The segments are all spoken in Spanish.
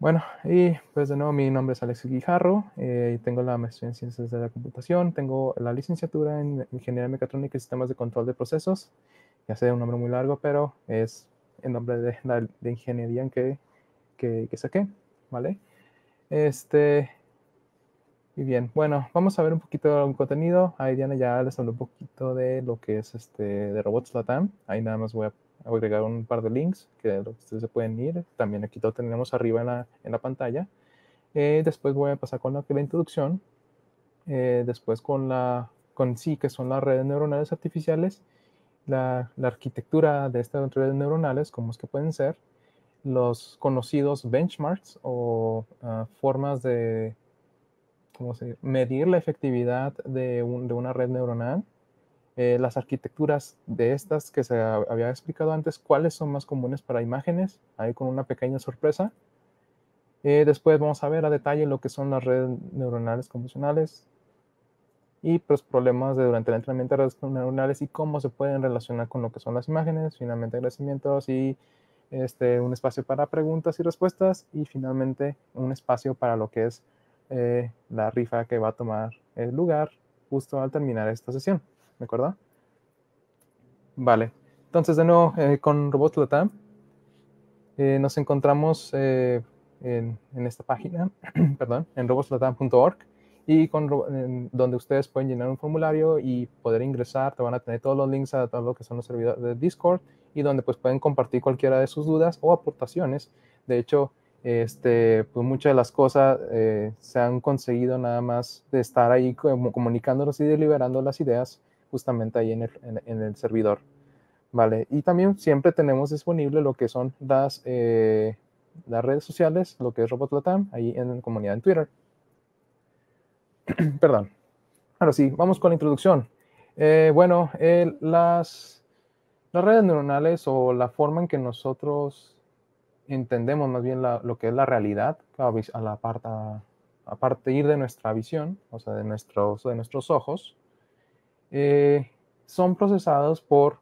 Bueno, y pues de nuevo mi nombre es Alex Guijarro, eh, tengo la maestría en ciencias de la computación, tengo la licenciatura en ingeniería mecatrónica y sistemas de control de procesos, ya sé un nombre muy largo, pero es el nombre de ingeniería en que, que, saqué, ¿vale? Este, y bien, bueno, vamos a ver un poquito el contenido, ahí Diana ya les habló un poquito de lo que es este, de Robots Latam, ahí nada más voy a agregar un par de links que ustedes se pueden ir. También aquí lo tenemos arriba en la, en la pantalla. Eh, después voy a pasar con la, introducción. Eh, después con la con sí, que son las redes neuronales artificiales, la, la arquitectura de estas redes neuronales, cómo es que pueden ser, los conocidos benchmarks o ah, formas de ¿cómo se medir la efectividad de, de una red neuronal, eh, las arquitecturas de estas que se había explicado antes, cuáles son más comunes para imágenes, ahí con una pequeña sorpresa. Eh, después vamos a ver a detalle lo que son las redes neuronales convencionales y los pues, problemas de durante el entrenamiento de redes neuronales y cómo se pueden relacionar con lo que son las imágenes, finalmente agradecimientos y este, un espacio para preguntas y respuestas y finalmente un espacio para lo que es eh, la rifa que va a tomar el lugar justo al terminar esta sesión. ¿Me acuerdo? Vale, entonces de nuevo eh, con Robot Latam eh, nos encontramos eh, en, esta página, perdón, en robotslatam.org y con, donde ustedes pueden llenar un formulario y poder ingresar, te van a tener todos los links a todo lo que son los servidores de Discord y donde pues pueden compartir cualquiera de sus dudas o aportaciones. De hecho, este, pues, muchas de las cosas se han conseguido nada más de estar ahí comunicándonos y deliberando las ideas justamente ahí en el, servidor. ¿Vale? Y también siempre tenemos disponible lo que son las, eh, las redes sociales, lo que es RobotLatam, ahí en la comunidad en Twitter. Perdón. Ahora sí, vamos con la introducción. Eh, bueno, eh, las, las redes neuronales o la forma en que nosotros entendemos más bien lo que es la realidad a, la partir de nuestra visión, o sea, de nuestros, de nuestros ojos, eh, son procesados por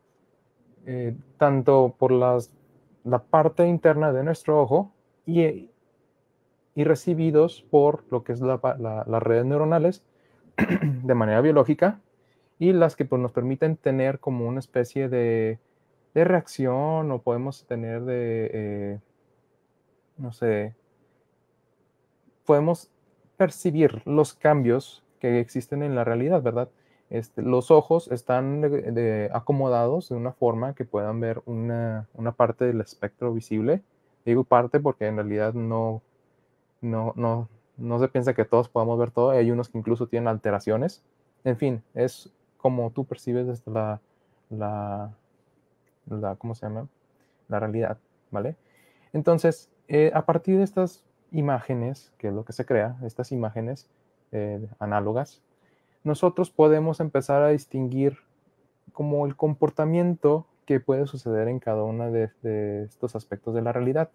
eh, tanto por las, la parte interna de nuestro ojo y, recibidos por lo que es las redes neuronales de manera biológica y las que pues, nos permiten tener como una especie de, reacción o podemos tener de, eh, no sé, podemos percibir los cambios que existen en la realidad, ¿verdad? Este, los ojos están acomodados de una forma que puedan ver una, parte del espectro visible. Digo parte porque en realidad no, no, no, no se piensa que todos podamos ver todo. Hay unos que incluso tienen alteraciones. En fin, es como tú percibes la, la, la ¿cómo se llama? La realidad, ¿vale? Entonces, eh, a partir de estas imágenes, que es lo que se crea, estas imágenes eh, análogas, nosotros podemos empezar a distinguir como el comportamiento que puede suceder en cada uno de, estos aspectos de la realidad.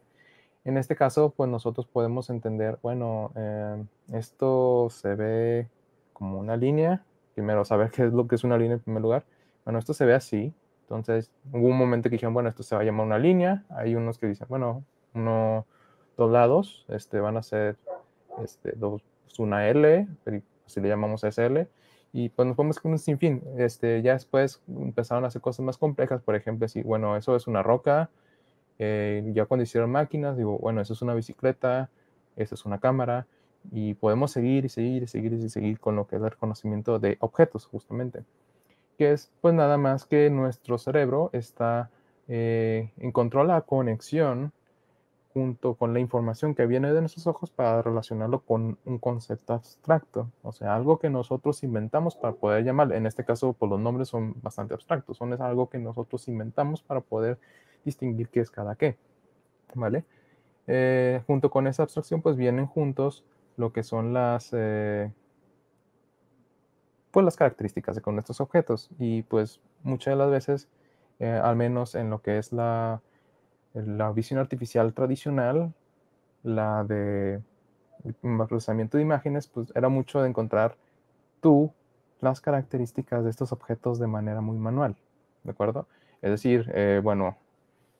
En este caso, pues nosotros podemos entender, bueno, eh, esto se ve como una línea, primero saber qué es lo que es una línea en primer lugar. Bueno, esto se ve así, entonces hubo un momento que dijeron, bueno, esto se va a llamar una línea, hay unos que dicen, bueno, uno, dos lados, este, van a ser este, dos, una L, así le llamamos SL, y pues nos vamos con un sinfín. Este, ya después empezaron a hacer cosas más complejas, por ejemplo, si bueno, eso es una roca. Eh, ya cuando hicieron máquinas, digo, bueno, eso es una bicicleta, eso es una cámara. Y podemos seguir y seguir y seguir y seguir con lo que es el reconocimiento de objetos, justamente. Que es, pues nada más que nuestro cerebro está, eh, en control la conexión junto con la información que viene de nuestros ojos para relacionarlo con un concepto abstracto, o sea, algo que nosotros inventamos para poder llamar. En este caso, por pues, los nombres son bastante abstractos, son algo que nosotros inventamos para poder distinguir qué es cada qué, ¿vale? Eh, junto con esa abstracción, pues vienen juntos lo que son las, eh, pues las características de con estos objetos y pues muchas de las veces, eh, al menos en lo que es la la visión artificial tradicional, la de procesamiento mm, de imágenes, pues era mucho de encontrar tú las características de estos objetos de manera muy manual, ¿de acuerdo? Es decir, eh, bueno,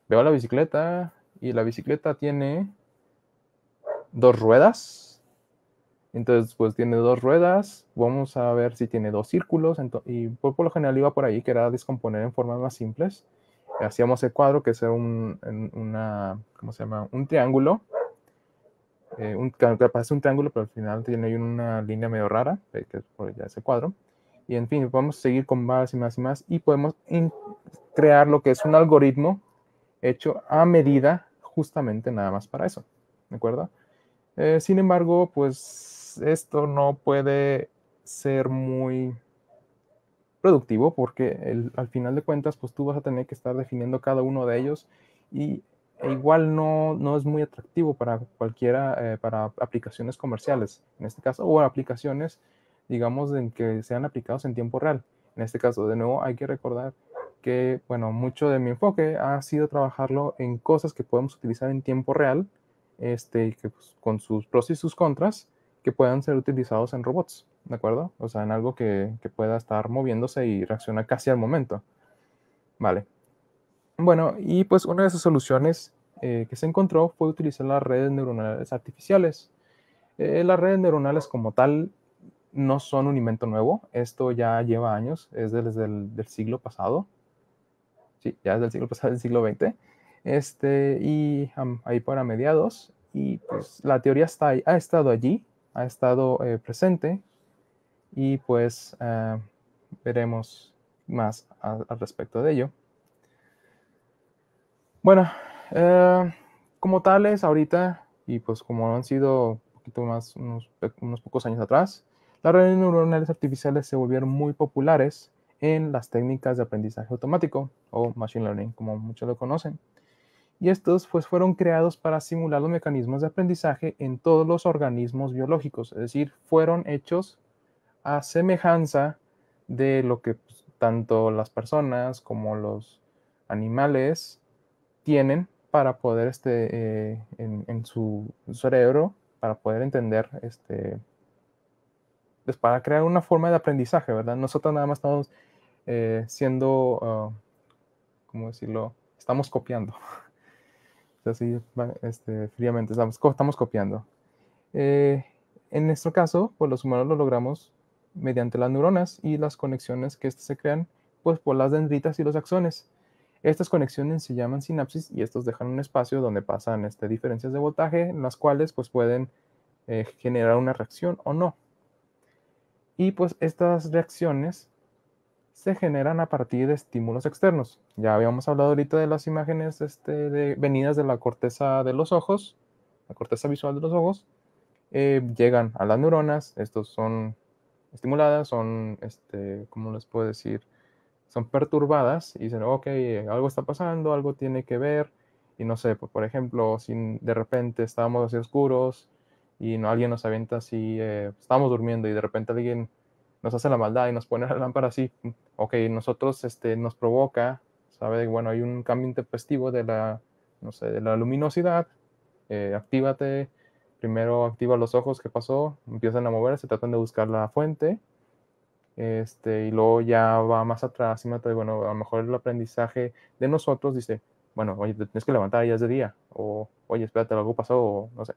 veo la bicicleta y la bicicleta tiene dos ruedas. Entonces, pues tiene dos ruedas. Vamos a ver si tiene dos círculos. Y por, pues, por lo general iba por ahí, que era descomponer en formas más simples hacíamos el cuadro, que es un, una, ¿cómo se llama? un triángulo, eh, un, parece un triángulo, pero al final tiene una línea medio rara, eh, que es por ya ese cuadro. Y en fin, podemos seguir con más y más y más, y podemos crear lo que es un algoritmo hecho a medida justamente nada más para eso, ¿de acuerdo? Eh, sin embargo, pues esto no puede ser muy productivo porque al final de cuentas pues tú vas a tener que estar definiendo cada uno de ellos y e igual no, no es muy atractivo para cualquiera, eh, para aplicaciones comerciales en este caso o aplicaciones digamos en que sean aplicados en tiempo real. En este caso de nuevo hay que recordar que bueno, mucho de mi enfoque ha sido trabajarlo en cosas que podemos utilizar en tiempo real, este, que, pues, con sus pros y sus contras, que puedan ser utilizados en robots, ¿de acuerdo? O sea, en algo que, pueda estar moviéndose y reaccionar casi al momento. Vale. Bueno, y pues una de sus soluciones eh, que se encontró fue utilizar las redes neuronales artificiales. Eh, las redes neuronales como tal no son un invento nuevo, esto ya lleva años, es desde el del siglo pasado, sí, ya es del siglo pasado, del siglo XX, este, y ahí para mediados, y pues la teoría está, ha estado allí ha estado eh, presente y pues eh, veremos más al respecto de ello. Bueno, eh, como tales ahorita y pues como han sido poquito más, unos pocos años atrás, las redes neuronales artificiales se volvieron muy populares en las técnicas de aprendizaje automático o machine learning, como muchos lo conocen y estos pues fueron creados para simular los mecanismos de aprendizaje en todos los organismos biológicos, es decir, fueron hechos a semejanza de lo que pues, tanto las personas como los animales tienen para poder este, eh, en, su cerebro, para poder entender, este, pues, para crear una forma de aprendizaje, ¿verdad? Nosotros nada más estamos eh, siendo, como ah, ¿cómo decirlo? Estamos copiando. así este, fríamente, estamos, copiando. Eh, en nuestro caso, pues los humanos lo logramos mediante las neuronas y las conexiones que estas se crean pues, por las dendritas y los axones. Estas conexiones se llaman sinapsis y estos dejan un espacio donde pasan este, diferencias de voltaje, en las cuales pues, pueden eh, generar una reacción o no. Y pues estas reacciones se generan a partir de estímulos externos. Ya habíamos hablado ahorita de las imágenes este, venidas de la corteza de los ojos, la corteza visual de los ojos, eh, llegan a las neuronas, estos son estimuladas, son, este, ¿cómo les puedo decir? Son perturbadas y dicen, ok, algo está pasando, algo tiene que ver, y no sé, pues, por ejemplo, si de repente estábamos así oscuros y no, alguien nos avienta así, eh, estábamos durmiendo y de repente alguien nos hace la maldad y nos pone la lámpara así, ok, nosotros este, nos provoca, ¿sabe? Bueno, hay un cambio intempestivo de la, no sé, de la luminosidad, eh, actívate, primero activa los ojos, ¿qué pasó? Empiezan a moverse, tratan de buscar la fuente, este, y luego ya va más atrás y bueno, a lo mejor el aprendizaje de nosotros dice, bueno, oye, te tienes que levantar, ya es de día, o oye, espérate, algo pasó, o no sé.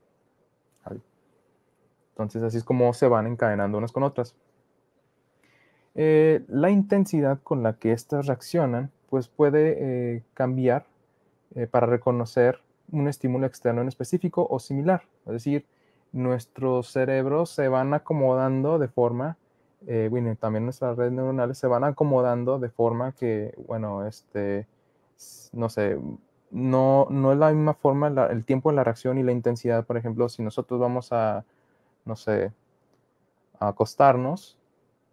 Entonces así es como se van encadenando unas con otras. Eh, la intensidad con la que éstas reaccionan pues puede eh, cambiar eh, para reconocer un estímulo externo en específico o similar. Es decir, nuestros cerebros se van acomodando de forma, bueno, también nuestras redes neuronales se van acomodando de forma que, bueno, este, no sé, no, es la misma forma el tiempo de la reacción y la intensidad. Por ejemplo, si nosotros vamos a, no sé, a acostarnos,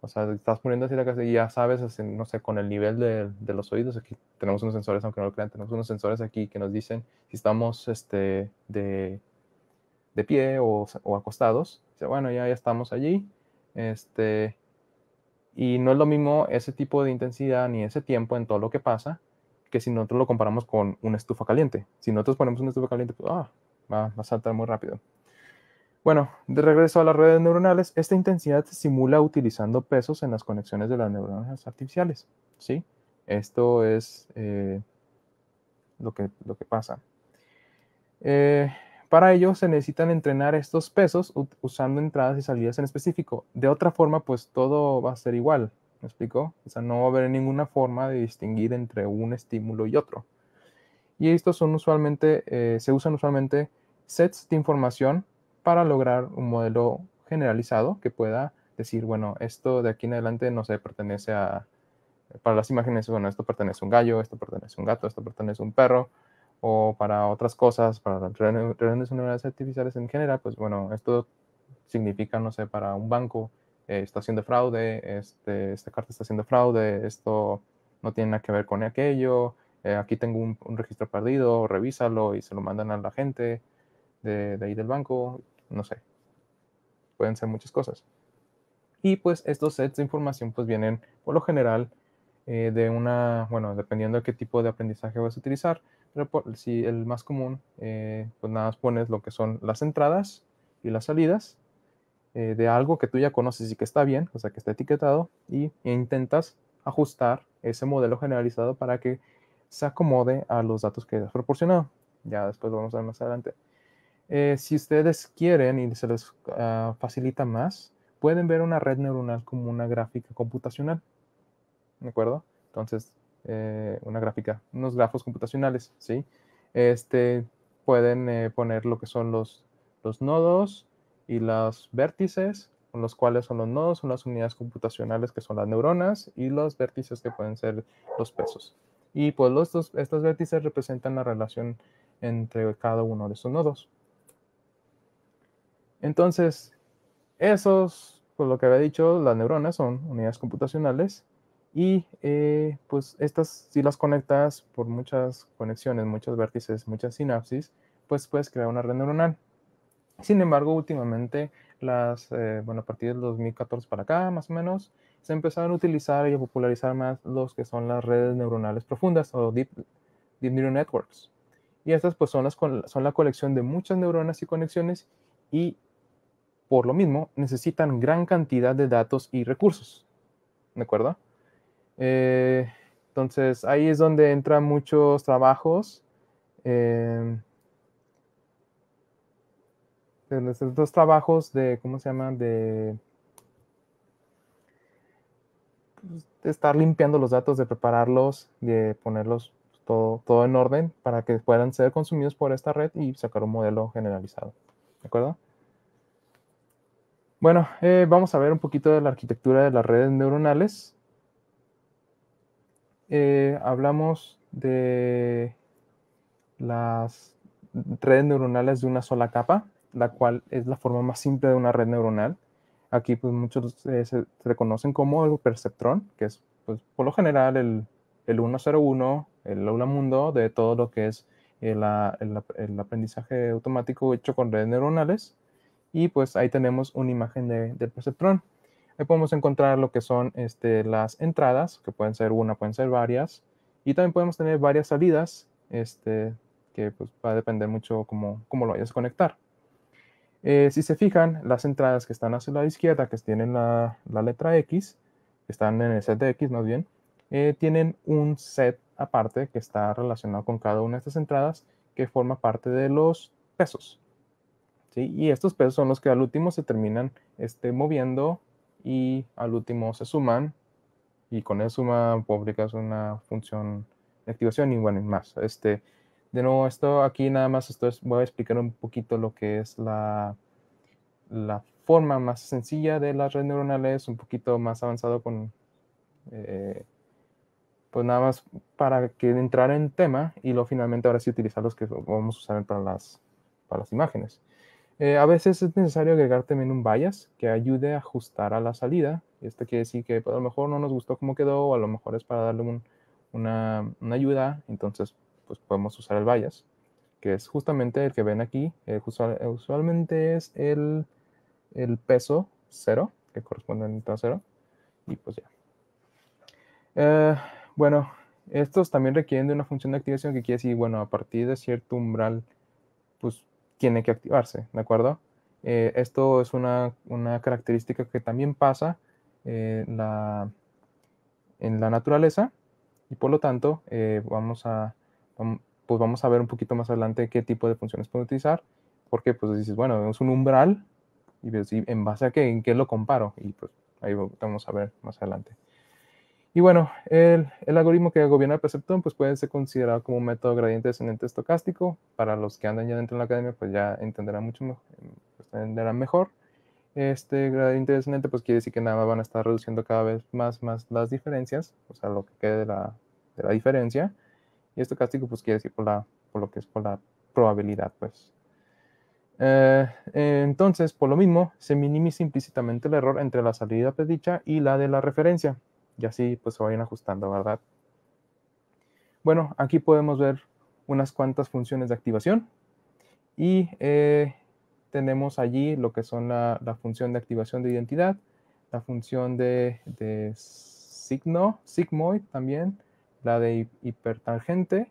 o sea, estás poniendo así la casa y ya sabes, no sé, con el nivel de, los oídos, aquí tenemos unos sensores, aunque no lo crean, tenemos unos sensores aquí que nos dicen si estamos este, de, pie o, acostados. Dice, bueno, ya, ya estamos allí. Este, y no es lo mismo ese tipo de intensidad ni ese tiempo en todo lo que pasa que si nosotros lo comparamos con una estufa caliente. Si nosotros ponemos una estufa caliente, pues, ah, va a saltar muy rápido. Bueno, de regreso a las redes neuronales, esta intensidad se simula utilizando pesos en las conexiones de las neuronas artificiales. ¿sí? Esto es eh, lo, que, lo que pasa. Eh, para ello se necesitan entrenar estos pesos usando entradas y salidas en específico. De otra forma, pues todo va a ser igual. ¿Me explico? O sea, no va a haber ninguna forma de distinguir entre un estímulo y otro. Y estos son usualmente, eh, se usan usualmente sets de información para lograr un modelo generalizado que pueda decir, bueno, esto de aquí en adelante no se sé, pertenece a, para las imágenes, bueno, esto pertenece a un gallo, esto pertenece a un gato, esto pertenece a un perro, o para otras cosas, para las reuniones neuronales artificiales en general, pues bueno, esto significa, no sé, para un banco, eh, está haciendo fraude, este, esta carta está haciendo fraude, esto no tiene nada que ver con aquello, eh, aquí tengo un, registro perdido, revísalo y se lo mandan a la gente de, de ahí del banco, no sé. Pueden ser muchas cosas. Y pues estos sets de información pues vienen por lo general eh, de una, bueno, dependiendo de qué tipo de aprendizaje vas a utilizar, pero si el más común, eh, pues nada más pones lo que son las entradas y las salidas eh, de algo que tú ya conoces y que está bien, o sea, que está etiquetado, y e intentas ajustar ese modelo generalizado para que se acomode a los datos que has proporcionado. Ya después vamos a ver más adelante. Eh, si ustedes quieren y se les ah, facilita más, pueden ver una red neuronal como una gráfica computacional. ¿De acuerdo? Entonces, eh, una gráfica, unos grafos computacionales, ¿sí? Este, pueden eh, poner lo que son los, los nodos y los vértices, con los cuales son los nodos, son las unidades computacionales que son las neuronas, y los vértices que pueden ser los pesos. Y pues los, estos vértices representan la relación entre cada uno de esos nodos. Entonces, esos, por pues, lo que había dicho, las neuronas son unidades computacionales y eh, pues estas, si las conectas por muchas conexiones, muchos vértices, muchas sinapsis, pues puedes crear una red neuronal. Sin embargo, últimamente, las, eh, bueno, a partir del 2014 para acá, más o menos, se empezaron a utilizar y a popularizar más los que son las redes neuronales profundas o deep, neural networks. Y estas pues son, son la colección de muchas neuronas y conexiones y por lo mismo, necesitan gran cantidad de datos y recursos. ¿De acuerdo? Eh, entonces, ahí es donde entran muchos trabajos. Eh, los trabajos de, ¿cómo se llama? De, pues, de, estar limpiando los datos, de prepararlos, de ponerlos todo, todo en orden para que puedan ser consumidos por esta red y sacar un modelo generalizado. ¿De acuerdo? Bueno, eh, vamos a ver un poquito de la arquitectura de las redes neuronales. Eh, hablamos de las redes neuronales de una sola capa, la cual es la forma más simple de una red neuronal. Aquí pues muchos eh, se reconocen como el perceptrón, que es pues, por lo general el, 101, el aula mundo de todo lo que es el aprendizaje automático hecho con redes neuronales y pues ahí tenemos una imagen del perceptrón. Ahí podemos encontrar lo que son este, las entradas, que pueden ser una, pueden ser varias, y también podemos tener varias salidas, este, que pues, va a depender mucho cómo, lo vayas a conectar. Eh, si se fijan, las entradas que están hacia la izquierda, que tienen la, la letra X, que están en el set de X más bien, eh, tienen un set aparte que está relacionado con cada una de estas entradas que forma parte de los pesos. Y estos pesos son los que al último se terminan este, moviendo y al último se suman y con eso suma publicas una función de activación y bueno, y más. Este, de nuevo, esto aquí nada más esto voy a explicar un poquito lo que es la, forma más sencilla de las redes neuronales, un poquito más avanzado con... Eh, pues nada más para que entrar en tema y luego finalmente ahora sí utilizar los que vamos a usar para las imágenes. Eh, a veces es necesario agregar también un bias que ayude a ajustar a la salida. Esto quiere decir que pues, a lo mejor no nos gustó cómo quedó, o a lo mejor es para darle una, ayuda, entonces pues podemos usar el bias, que es justamente el que ven aquí, eh, usualmente es el, peso cero, que corresponde al nitro 0, y pues ya. Eh, bueno, estos también requieren de una función de activación que quiere decir, bueno, a partir de cierto umbral, pues tiene que activarse, ¿de acuerdo? Eh, esto es una, una, característica que también pasa eh, la, en la naturaleza y por lo tanto eh, vamos, a, pues vamos a ver un poquito más adelante qué tipo de funciones puedo utilizar, porque pues dices, bueno, es un umbral y en base a qué, en qué lo comparo y pues ahí vamos a ver más adelante. Y bueno, el, algoritmo que gobierna el perceptrón pues puede ser considerado como un método gradiente descendente estocástico. Para los que andan ya dentro de la academia, pues ya entenderán mucho mejor. mejor. Este gradiente descendente pues quiere decir que nada más van a estar reduciendo cada vez más, más las diferencias, o sea, lo que quede de la, diferencia. Y estocástico pues quiere decir por, la, por lo que es por la probabilidad, pues. Eh, entonces, por lo mismo, se minimiza implícitamente el error entre la salida predicha y la de la referencia y así pues se vayan ajustando, ¿verdad? Bueno, aquí podemos ver unas cuantas funciones de activación y eh, tenemos allí lo que son la, función de activación de identidad, la función de, signo, sigmoid también, la de hipertangente,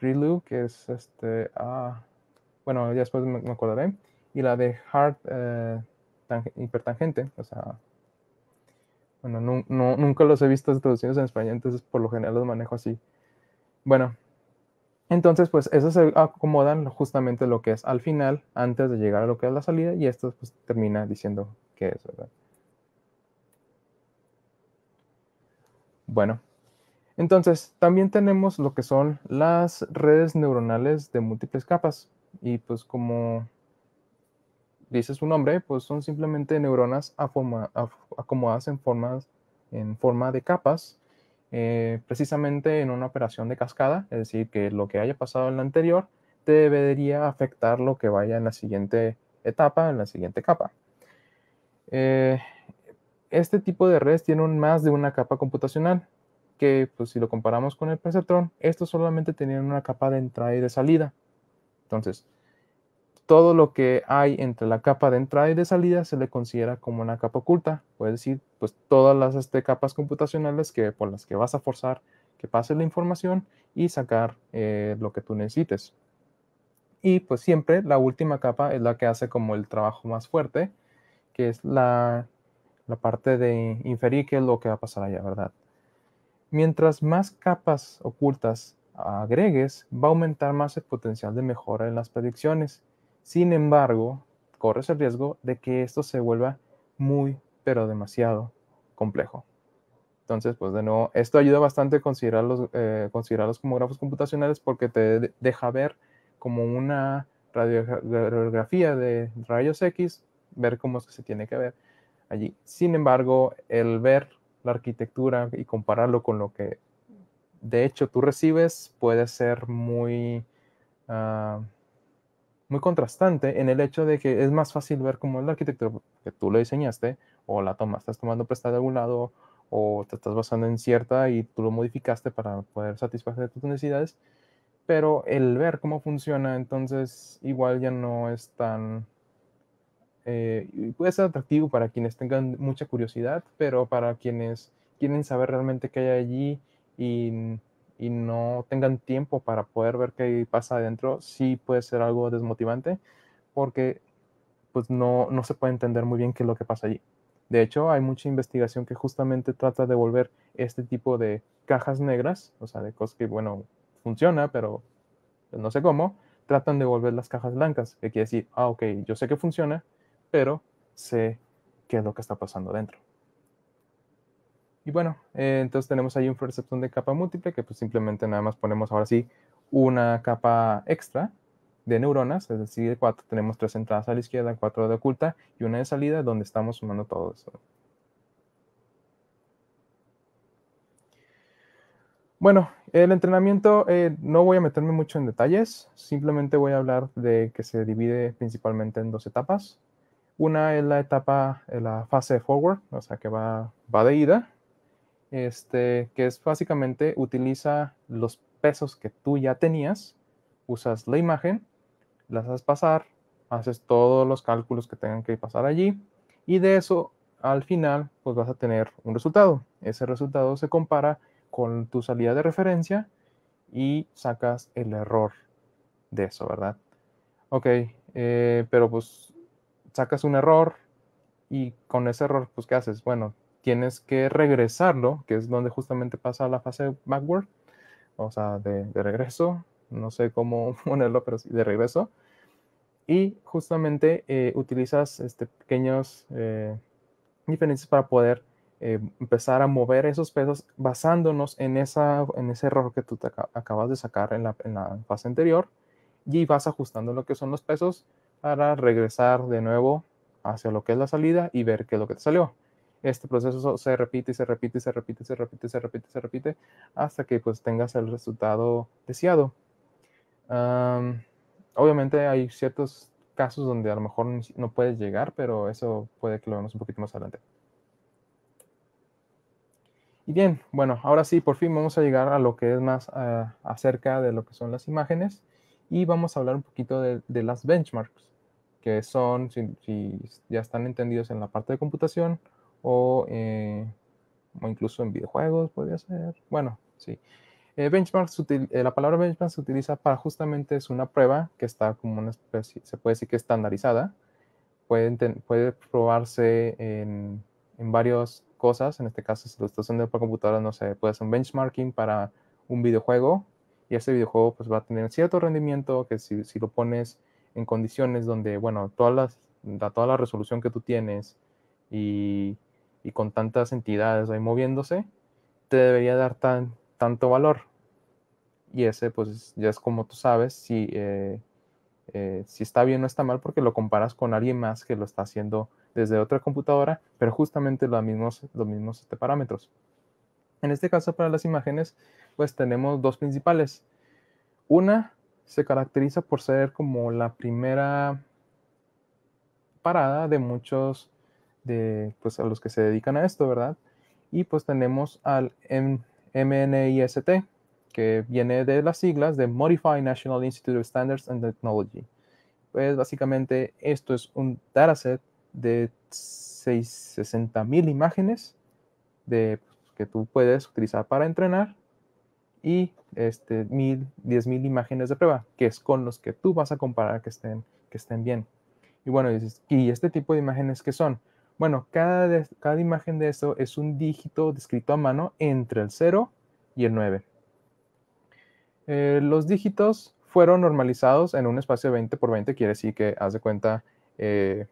ReLU, que es este, ah, bueno, ya después me, acordaré, y la de hard eh, hipertangente, o sea, bueno, no, nunca los he visto traducidos en español, entonces por lo general los manejo así. Bueno, entonces pues esos se acomodan justamente lo que es al final, antes de llegar a lo que es la salida, y esto pues termina diciendo qué es, ¿verdad? Bueno, entonces también tenemos lo que son las redes neuronales de múltiples capas, y pues como dice su nombre, pues son simplemente neuronas acomodadas en, formas, en forma de capas, eh, precisamente en una operación de cascada, es decir, que lo que haya pasado en la anterior debería afectar lo que vaya en la siguiente etapa, en la siguiente capa. Eh, este tipo de redes tienen más de una capa computacional, que pues, si lo comparamos con el perceptrón, estos solamente tenían una capa de entrada y de salida. Entonces, todo lo que hay entre la capa de entrada y de salida se le considera como una capa oculta, Puede decir, pues todas las este, capas computacionales que, por las que vas a forzar que pase la información y sacar eh, lo que tú necesites. Y pues siempre la última capa es la que hace como el trabajo más fuerte, que es la, la parte de inferir qué es lo que va a pasar allá, ¿verdad? Mientras más capas ocultas agregues, va a aumentar más el potencial de mejora en las predicciones sin embargo, corres el riesgo de que esto se vuelva muy, pero demasiado complejo. Entonces, pues de nuevo, esto ayuda bastante a considerarlos, eh, considerarlos como grafos computacionales porque te deja ver como una radiografía de rayos X, ver cómo es que se tiene que ver allí. Sin embargo, el ver la arquitectura y compararlo con lo que de hecho tú recibes puede ser muy... Ah, contrastante en el hecho de que es más fácil ver cómo es la arquitectura que tú lo diseñaste o la toma estás tomando prestada de algún lado o te estás basando en cierta y tú lo modificaste para poder satisfacer tus necesidades, pero el ver cómo funciona entonces igual ya no es tan... Eh, puede ser atractivo para quienes tengan mucha curiosidad, pero para quienes quieren saber realmente qué hay allí y y no tengan tiempo para poder ver qué pasa adentro, sí puede ser algo desmotivante porque pues no, se puede entender muy bien qué es lo que pasa allí. De hecho, hay mucha investigación que justamente trata de volver este tipo de cajas negras, o sea, de cosas que, bueno, funciona, pero pues, no sé cómo, tratan de volver las cajas blancas, que quiere decir, ah, ok, yo sé que funciona, pero sé qué es lo que está pasando adentro y bueno, eh, entonces tenemos ahí un receptor de capa múltiple que pues simplemente nada más ponemos ahora sí una capa extra de neuronas, es decir, cuatro, tenemos tres entradas a la izquierda, cuatro de oculta y una de salida donde estamos sumando todo eso. Bueno, el entrenamiento eh, no voy a meterme mucho en detalles, simplemente voy a hablar de que se divide principalmente en dos etapas. Una es la etapa, eh, la fase forward, o sea que va, va de ida, este, que es básicamente utiliza los pesos que tú ya tenías, usas la imagen, las haces pasar, haces todos los cálculos que tengan que pasar allí y de eso al final pues vas a tener un resultado. Ese resultado se compara con tu salida de referencia y sacas el error de eso, ¿verdad? Ok, eh, pero pues sacas un error y con ese error pues ¿qué haces? Bueno, tienes que regresarlo, que es donde justamente pasa la fase backward, o sea, de, regreso, no sé cómo ponerlo, pero sí, de regreso. Y justamente eh, utilizas este, pequeños eh, diferencias para poder eh, empezar a mover esos pesos basándonos en, esa, en ese error que tú te acabas de sacar en la, en la fase anterior y vas ajustando lo que son los pesos para regresar de nuevo hacia lo que es la salida y ver qué es lo que te salió este proceso se repite y se repite y se repite y se repite y se repite y se repite hasta que pues tengas el resultado deseado. obviamente hay ciertos casos donde a lo mejor no puedes llegar, pero eso puede que lo veamos un poquito más adelante. Y bien, bueno, ahora sí, por fin vamos a llegar a lo que es más ah, acerca de lo que son las imágenes y vamos a hablar un poquito de, las benchmarks, que son, si, ya están entendidos en la parte de computación, o, eh, o incluso en videojuegos podría ser. Bueno, sí. Eh, eh, la palabra benchmark se utiliza para justamente es una prueba que está como una especie, se puede decir que estandarizada. Puede, puede probarse en, en varias cosas, en este caso si lo estás haciendo por computadora, no sé, puede hacer un benchmarking para un videojuego y ese videojuego pues va a tener cierto rendimiento que si, si lo pones en condiciones donde, bueno, todas las, toda la resolución que tú tienes y y con tantas entidades ahí moviéndose, te debería dar tan, tanto valor. Y ese, pues, ya es como tú sabes si, eh, eh, si está bien o está mal, porque lo comparas con alguien más que lo está haciendo desde otra computadora, pero justamente los mismos, los mismos este, parámetros. En este caso, para las imágenes, pues tenemos dos principales. Una se caracteriza por ser como la primera parada de muchos de, pues, a los que se dedican a esto, ¿verdad? Y pues tenemos al MNIST, que viene de las siglas de Modified National Institute of Standards and Technology. Pues básicamente esto es un dataset de 60.000 imágenes de, que tú puedes utilizar para entrenar y este, 10.000 imágenes de prueba, que es con los que tú vas a comparar que estén, que estén bien. Y bueno, dices, y este tipo de imágenes que son bueno, cada, cada imagen de eso es un dígito descrito a mano entre el 0 y el 9. Eh, los dígitos fueron normalizados en un espacio de 20 por 20, quiere decir que, haz de cuenta, eh,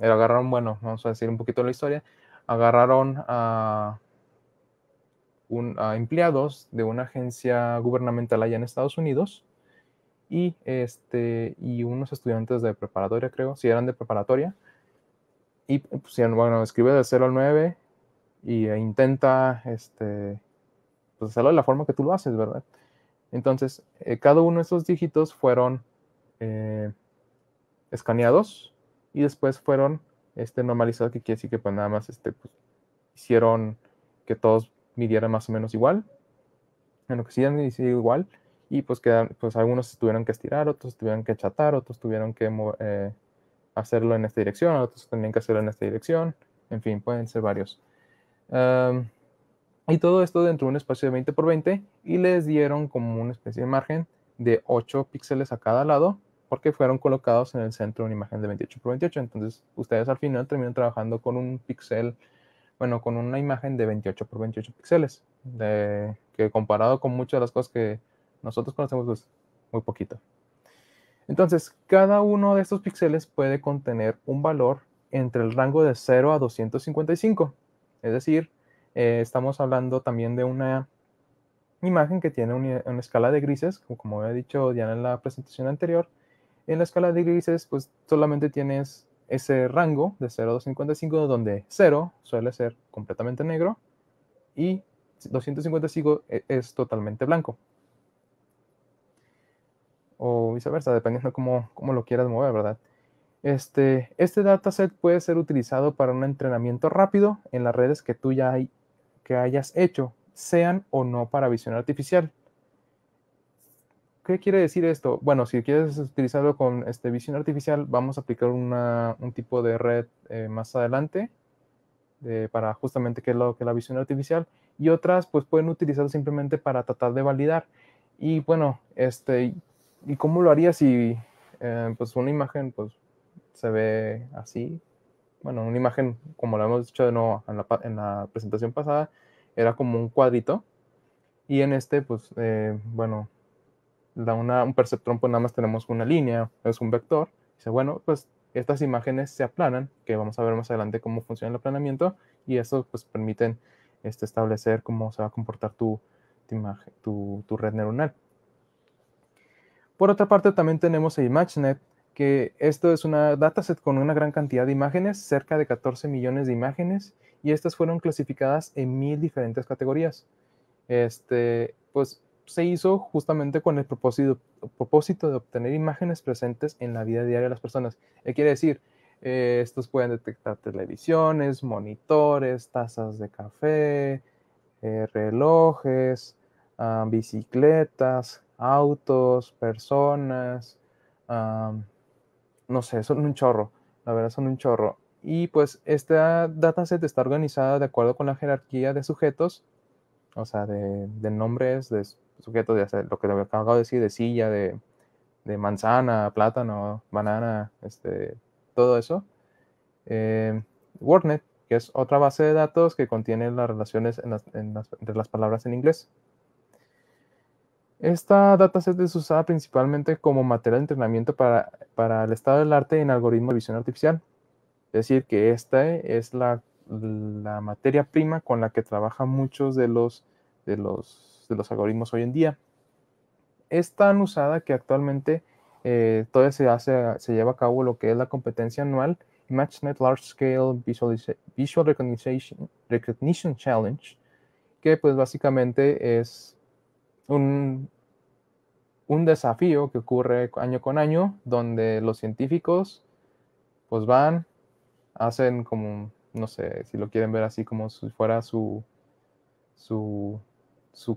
agarraron, bueno, vamos a decir un poquito la historia, agarraron a, empleados de una agencia gubernamental allá en Estados Unidos y, este, y unos estudiantes de preparatoria, creo, si eran de preparatoria, y pues, bueno, escribe de 0 al 9 y e intenta este, pues hacerlo de la forma que tú lo haces, ¿verdad? Entonces, eh, cada uno de esos dígitos fueron eh, escaneados y después fueron este, normalizados, que quiere decir que pues nada más este, pues, hicieron que todos midieran más o menos igual, en lo que sí igual, y pues, quedan, pues algunos tuvieron que estirar, otros tuvieron que achatar, otros tuvieron que eh, hacerlo en esta dirección, otros tenían que hacerlo en esta dirección, en fin, pueden ser varios. y todo esto dentro de un espacio de 20 por 20 y les dieron como una especie de margen de 8 píxeles a cada lado porque fueron colocados en el centro de una imagen de 28 por 28. Entonces ustedes al final terminan trabajando con un píxel, bueno, con una imagen de 28 por 28 píxeles, que comparado con muchas de las cosas que nosotros conocemos, pues muy poquito. Entonces, cada uno de estos píxeles puede contener un valor entre el rango de 0 a 255. Es decir, eh, estamos hablando también de una imagen que tiene una, escala de grises, como, había dicho Diana en la presentación anterior. En la escala de grises, pues solamente tienes ese rango de 0 a 255, donde 0 suele ser completamente negro y 255 e, es totalmente blanco o viceversa, dependiendo cómo, cómo lo quieras mover, ¿verdad? Este, este dataset puede ser utilizado para un entrenamiento rápido en las redes que tú ya hay, que hayas hecho, sean o no para visión artificial. ¿Qué quiere decir esto? Bueno, si quieres utilizarlo con este, visión artificial, vamos a aplicar una, un tipo de red eh, más adelante para justamente qué es lo que es la visión artificial. Y otras, pues pueden utilizarlo simplemente para tratar de validar. Y bueno, este, ¿Y cómo lo haría si eh, pues una imagen pues, se ve así? Bueno, una imagen, como lo hemos dicho de nuevo en la, presentación pasada, era como un cuadrito. Y en este, pues, eh, bueno, la una, un perceptrón, pues nada más tenemos una línea, es un vector. Dice, bueno, pues estas imágenes se aplanan, que vamos a ver más adelante cómo funciona el aplanamiento, y eso pues permite este, establecer cómo se va a comportar tu, imagen, tu red neuronal. Por otra parte, también tenemos a ImageNet, que esto es una dataset con una gran cantidad de imágenes, cerca de 14 millones de imágenes, y estas fueron clasificadas en mil diferentes categorías. Este, pues se hizo justamente con el propósito, de obtener imágenes presentes en la vida diaria de las personas. ¿Qué quiere decir? Eh, estos pueden detectar televisiones, monitores, tazas de café, eh, relojes, ah, bicicletas, autos, personas, no sé, son un chorro, la verdad son un chorro. Y pues esta dataset está organizada de acuerdo con la jerarquía de sujetos, o sea, de, nombres, de sujetos, de lo que acabo de decir, de silla, de, manzana, plátano, banana, este, todo eso. Eh, WordNet, que es otra base de datos que contiene las relaciones de entre las palabras en inglés. Esta dataset es usada principalmente como material de entrenamiento para, para el estado del arte en algoritmos de visión artificial. Es decir, que esta es la, materia prima con la que trabajan muchos de los, de los, de los algoritmos hoy en día. Es tan usada que actualmente eh, todavía se, hace, se lleva a cabo lo que es la competencia anual ImageNet Large Scale Visual Recognition, Recognition Challenge, que pues básicamente es un, desafío que ocurre año con año, donde los científicos pues van, hacen como, no sé, si lo quieren ver así como si fuera su, su,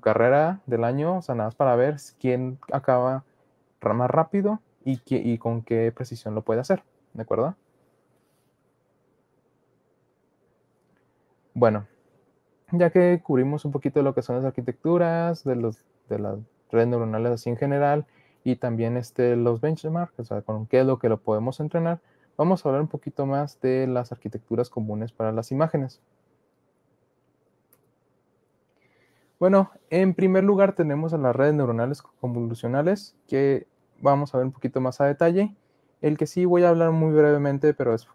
carrera del año, o sea, nada más para ver quién acaba más rápido y, y con qué precisión lo puede hacer, ¿de acuerdo? Bueno, ya que cubrimos un poquito de lo que son las arquitecturas, de los de las redes neuronales así en general y también este, los benchmarks, o sea, con qué es lo que lo podemos entrenar, vamos a hablar un poquito más de las arquitecturas comunes para las imágenes. Bueno, en primer lugar tenemos a las redes neuronales convolucionales, que vamos a ver un poquito más a detalle. El que sí voy a hablar muy brevemente, pero es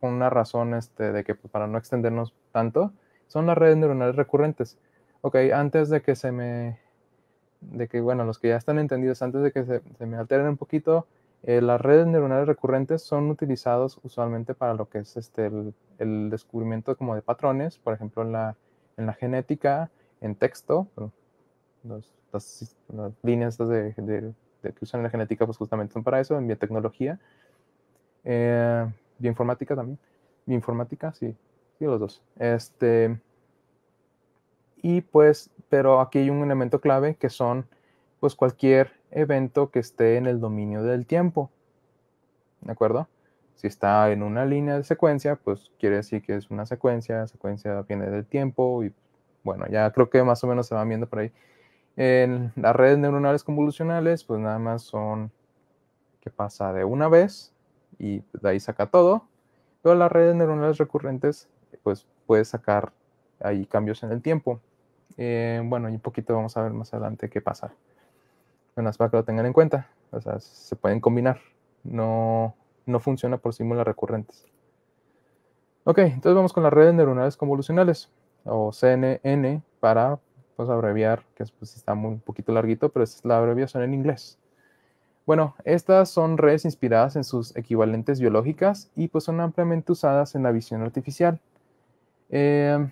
con una razón este, de que pues, para no extendernos tanto, son las redes neuronales recurrentes. Ok, antes de que se me de que, bueno, los que ya están entendidos, antes de que se, me alteren un poquito, eh, las redes neuronales recurrentes son utilizados usualmente para lo que es este, el, descubrimiento como de patrones, por ejemplo, en la, en la genética, en texto, las, líneas de, que usan en la genética pues justamente son para eso, en biotecnología, eh, bioinformática también, bioinformática, sí, sí, los dos. Este, y pues pero aquí hay un elemento clave que son pues cualquier evento que esté en el dominio del tiempo. ¿De acuerdo? Si está en una línea de secuencia, pues quiere decir que es una secuencia, secuencia viene del tiempo y bueno, ya creo que más o menos se van viendo por ahí. En las redes neuronales convolucionales, pues nada más son que pasa de una vez y pues, de ahí saca todo. Pero las redes neuronales recurrentes, pues puede sacar ahí cambios en el tiempo. Eh, bueno, y un poquito vamos a ver más adelante qué pasa. Bueno, es para que lo tengan en cuenta. O sea, se pueden combinar. No, funciona por símbolos recurrentes. Ok, entonces vamos con las redes neuronales convolucionales, o CNN, para pues, abreviar, que pues, está un poquito larguito, pero es la abreviación en inglés. Bueno, estas son redes inspiradas en sus equivalentes biológicas y pues son ampliamente usadas en la visión artificial. Eh,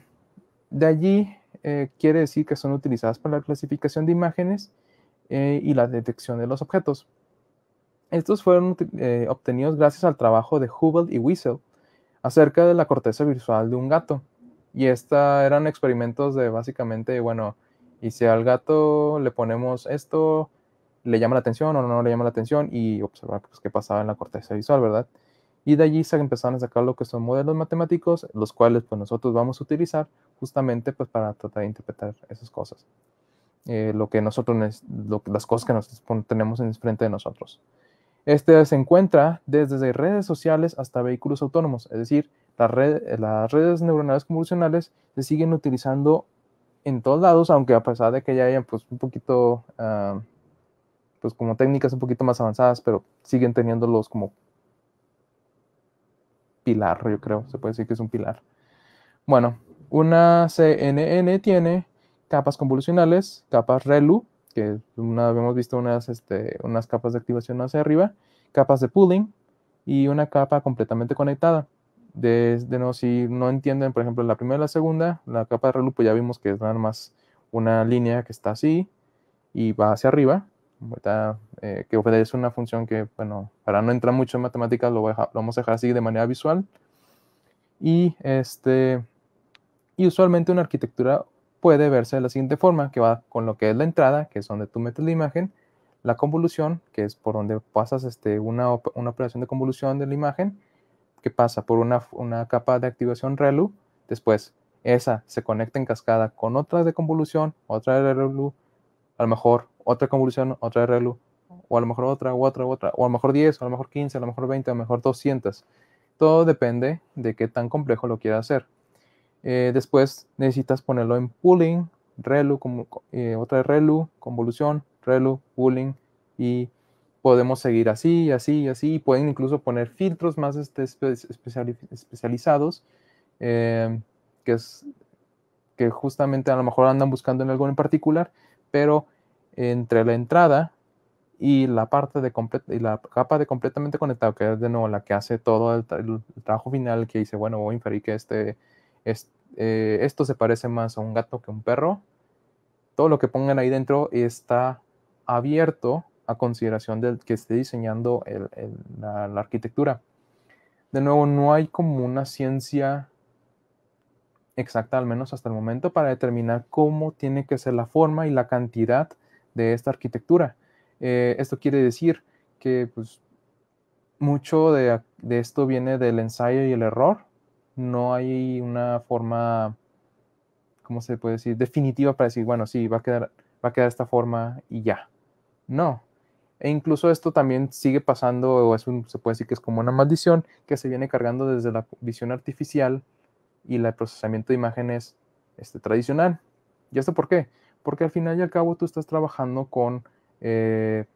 de allí eh, quiere decir que son utilizadas para la clasificación de imágenes eh, y la detección de los objetos. Estos fueron eh, obtenidos gracias al trabajo de Hubble y Wiesel acerca de la corteza visual de un gato. Y esta eran experimentos de básicamente, bueno, y si al gato le ponemos esto, le llama la atención o no le llama la atención y observar pues, qué pasaba en la corteza visual, ¿verdad? Y de allí se empezaron a sacar lo que son modelos matemáticos, los cuales pues nosotros vamos a utilizar justamente pues para tratar de interpretar esas cosas. Eh, lo que nosotros, las cosas que nos tenemos frente de nosotros. Este se encuentra desde redes sociales hasta vehículos autónomos, es decir, la red, las redes neuronales convolucionales se siguen utilizando en todos lados, aunque a pesar de que ya hayan pues un poquito, ah, pues como técnicas un poquito más avanzadas, pero siguen teniéndolos como pilar, yo creo, se puede decir que es un pilar. Bueno, una CNN tiene capas convolucionales, capas ReLU, que una, hemos visto unas, este, capas de activación hacia arriba, capas de pooling y una capa completamente conectada. no, si no entienden, por ejemplo, la primera y la segunda, la capa de ReLU, pues ya vimos que es nada más una línea que está así y va hacia arriba, eh, que es una función que, bueno, para no entrar mucho en matemáticas, lo, vamos a dejar así de manera visual. Y, este, y usualmente una arquitectura puede verse de la siguiente forma, que va con lo que es la entrada, que es donde tú metes la imagen, la convolución, que es por donde pasas este, una, operación de convolución de la imagen, que pasa por una, una capa de activación ReLU, después esa se conecta en cascada con otra de convolución, otra de ReLU, a lo mejor otra convolución, otra ReLU o a lo mejor otra, o otra, otra, o a lo mejor 10, o a lo mejor 15, a lo mejor 20, a lo mejor 200. Todo depende de qué tan complejo lo quieras hacer. Eh, después necesitas ponerlo en pooling, relu, como, eh, otra relu, convolución, relu, pooling y podemos seguir así, así, así. Pueden incluso poner filtros más este, especializados, eh, que, es, que justamente a lo mejor andan buscando en algo en particular pero entre la entrada y la parte de la capa de completamente conectado, que es de nuevo la que hace todo el, trabajo final, que dice, bueno, voy a inferir que este, eh, esto se parece más a un gato que a un perro, todo lo que pongan ahí dentro está abierto a consideración del que esté diseñando la, arquitectura. De nuevo, no hay como una ciencia exacta, al menos hasta el momento, para determinar cómo tiene que ser la forma y la cantidad de esta arquitectura. Eh, esto quiere decir que pues, mucho de, esto viene del ensayo y el error. No hay una forma, ¿cómo se puede decir?, definitiva para decir, bueno, sí, va a quedar, va a quedar esta forma y ya. No. E incluso esto también sigue pasando, o se puede decir que es como una maldición que se viene cargando desde la visión artificial y el procesamiento de imágenes este, tradicional. ¿Y esto por qué? Porque al final y al cabo tú estás trabajando con, eh,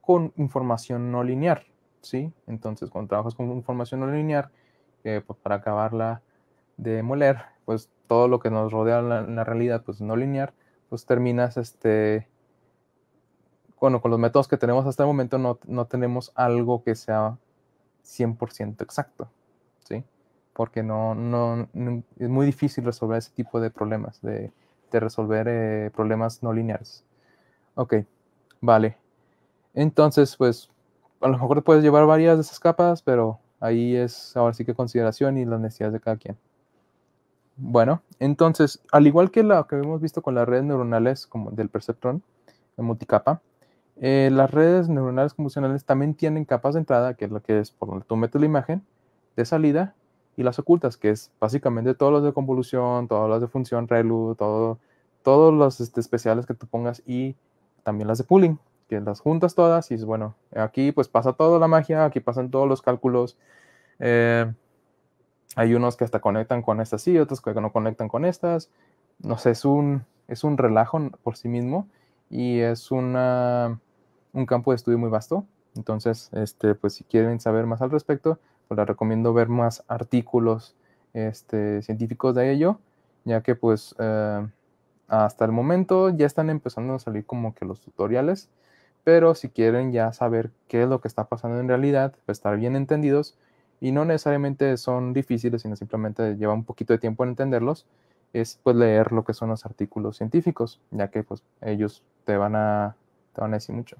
con información no lineal, ¿sí? Entonces, cuando trabajas con información no lineal, pues para acabarla de moler, pues todo lo que nos rodea la, realidad, pues no lineal, pues terminas, este, bueno, con los métodos que tenemos hasta el momento no, no tenemos algo que sea 100% exacto, ¿sí? porque no, es muy difícil resolver ese tipo de problemas, de, resolver eh, problemas no lineales Ok, vale. Entonces, pues, a lo mejor puedes llevar varias de esas capas, pero ahí es ahora sí que consideración y las necesidades de cada quien. Bueno, entonces, al igual que lo que hemos visto con las redes neuronales como del perceptrón, en multicapa, eh, las redes neuronales convolucionales también tienen capas de entrada, que es lo que es por donde tú metes la imagen, de salida y las ocultas, que es básicamente todos los de convolución, todas las de función ReLU, todo, todos los este, especiales que tú pongas y también las de pooling, que las juntas todas y es bueno, aquí pues pasa toda la magia, aquí pasan todos los cálculos. Eh, hay unos que hasta conectan con estas y otros que no conectan con estas. No sé, es un, es un relajo por sí mismo y es una, un campo de estudio muy vasto. Entonces, este, pues si quieren saber más al respecto, les pues, recomiendo ver más artículos este, científicos de ello, ya que pues eh, hasta el momento ya están empezando a salir como que los tutoriales, pero si quieren ya saber qué es lo que está pasando en realidad, pues, estar bien entendidos y no necesariamente son difíciles, sino simplemente lleva un poquito de tiempo en entenderlos, es pues leer lo que son los artículos científicos, ya que pues ellos te van a, te van a decir mucho.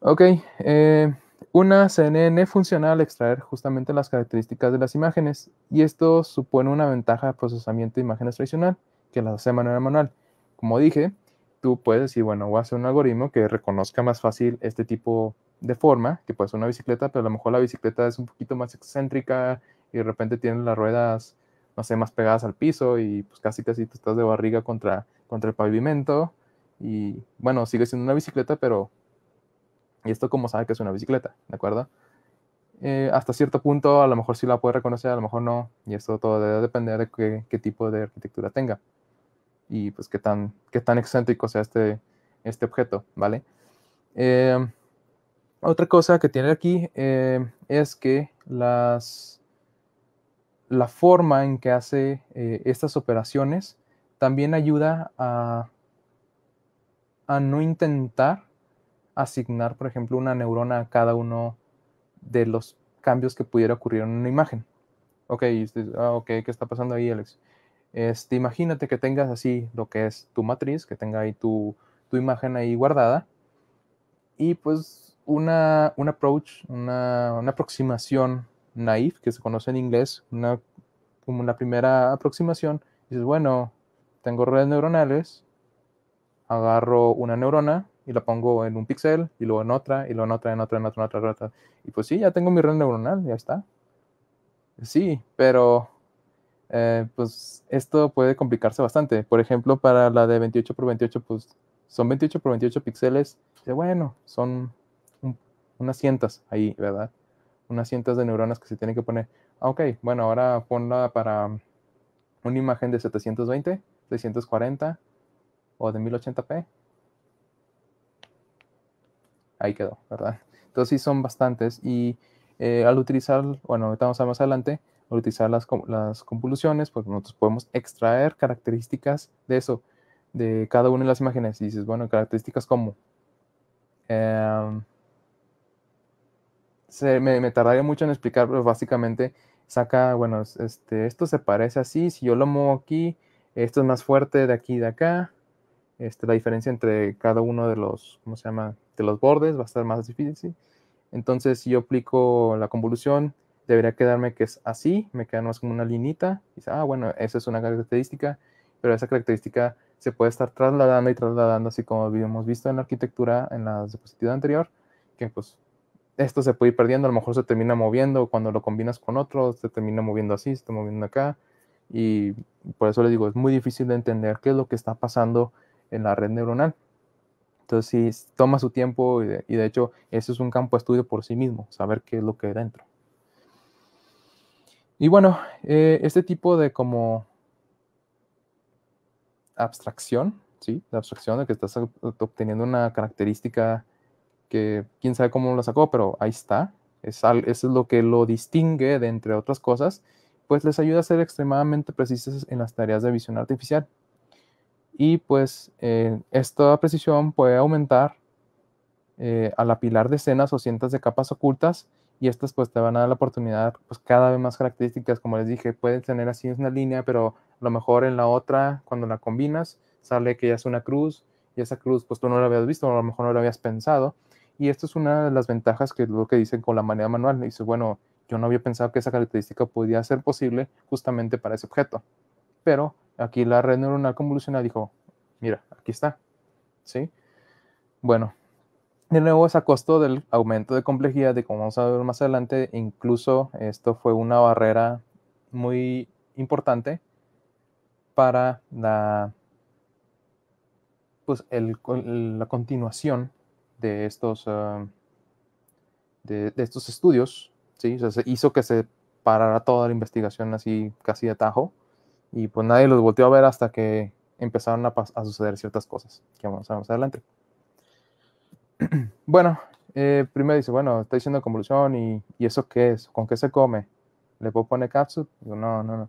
Ok, eh, una CNN funcional extraer justamente las características de las imágenes y esto supone una ventaja de procesamiento de imágenes tradicional que las hace de manera manual. Como dije, tú puedes decir, bueno, voy a hacer un algoritmo que reconozca más fácil este tipo de forma, que puede ser una bicicleta, pero a lo mejor la bicicleta es un poquito más excéntrica y de repente tiene las ruedas, no sé, más pegadas al piso y pues casi casi tú estás de barriga contra, contra el pavimento y bueno, sigue siendo una bicicleta, pero y esto como sabe que es una bicicleta, ¿de acuerdo? Eh, hasta cierto punto a lo mejor sí la puede reconocer, a lo mejor no, y esto todo debe depender de qué, tipo de arquitectura tenga y pues qué tan, qué tan excéntrico sea este, este objeto, ¿vale? Eh, otra cosa que tiene aquí eh, es que las, la forma en que hace estas operaciones también ayuda a, a no intentar asignar, por ejemplo, una neurona a cada uno de los cambios que pudiera ocurrir en una imagen. Ok, ah, okay ¿qué está pasando ahí, Alex? Este, imagínate que tengas así lo que es tu matriz, que tenga ahí tu, imagen ahí guardada. Y pues una, un approach, una, aproximación naive, que se conoce en inglés, como una primera aproximación, dices, bueno, tengo redes neuronales, agarro una neurona, y la pongo en un pixel y luego en otra y luego en otra, en otra, en otra, en otra, en otra. Y pues sí, ya tengo mi red neuronal, ya está. Sí, pero eh, pues esto puede complicarse bastante. Por ejemplo, para la de 28 por 28, pues son 28 por 28 píxeles. Bueno, son unas cientas ahí, ¿verdad? Unas cientas de neuronas que se tienen que poner. Ah, ok, bueno, ahora ponla para una imagen de 720, 640 o de 1080p ahí quedó, ¿verdad? Entonces sí son bastantes y eh, al utilizar, bueno, vamos a más adelante, al utilizar las, convoluciones, pues nosotros podemos extraer características de eso, de cada una de las imágenes. Y dices, bueno, características como... Em, me, tardaría mucho en explicar, pero básicamente saca, bueno, este, esto se parece así, si yo lo muevo aquí, esto es más fuerte de aquí y de acá, este, la diferencia entre cada uno de los, ¿cómo se llama? De los bordes va a estar más difícil. Entonces, si yo aplico la convolución, debería quedarme que es así, me queda más como una linita. Y dice, ah, bueno, esa es una característica, pero esa característica se puede estar trasladando y trasladando, así como habíamos visto en la arquitectura en la diapositiva anterior, que pues esto se puede ir perdiendo, a lo mejor se termina moviendo, cuando lo combinas con otro, se termina moviendo así, se está moviendo acá. Y por eso le digo, es muy difícil de entender qué es lo que está pasando en la red neuronal. Entonces, si toma su tiempo y de, hecho, eso es un campo de estudio por sí mismo, saber qué es lo que hay dentro. Y bueno, eh, este tipo de como abstracción, ¿sí? La abstracción de que estás obteniendo una característica que quién sabe cómo lo sacó, pero ahí está. Es, eso es lo que lo distingue de entre otras cosas, pues les ayuda a ser extremadamente precisas en las tareas de visión artificial y pues eh, esta precisión puede aumentar eh, al apilar decenas o cientos de capas ocultas y estas pues te van a dar la oportunidad pues cada vez más características como les dije pueden tener así una línea pero a lo mejor en la otra cuando la combinas sale que ya es una cruz y esa cruz pues tú no la habías visto o a lo mejor no la habías pensado y esto es una de las ventajas que es lo que dicen con la manera manual dice bueno yo no había pensado que esa característica podía ser posible justamente para ese objeto pero Aquí la red neuronal convolucional dijo, mira, aquí está. ¿Sí? Bueno, de nuevo es a costo del aumento de complejidad, de como vamos a ver más adelante, incluso esto fue una barrera muy importante para la, pues la continuación de estos, ah, de, estos estudios. ¿sí? se hizo que se parara toda la investigación así casi de tajo. Y pues nadie los volteó a ver hasta que empezaron a, suceder ciertas cosas que vamos a ver adelante. bueno, eh, primero dice, bueno, está diciendo convolución y, y, eso qué es, con qué se come. ¿Le puedo poner cápsula? No, no, no.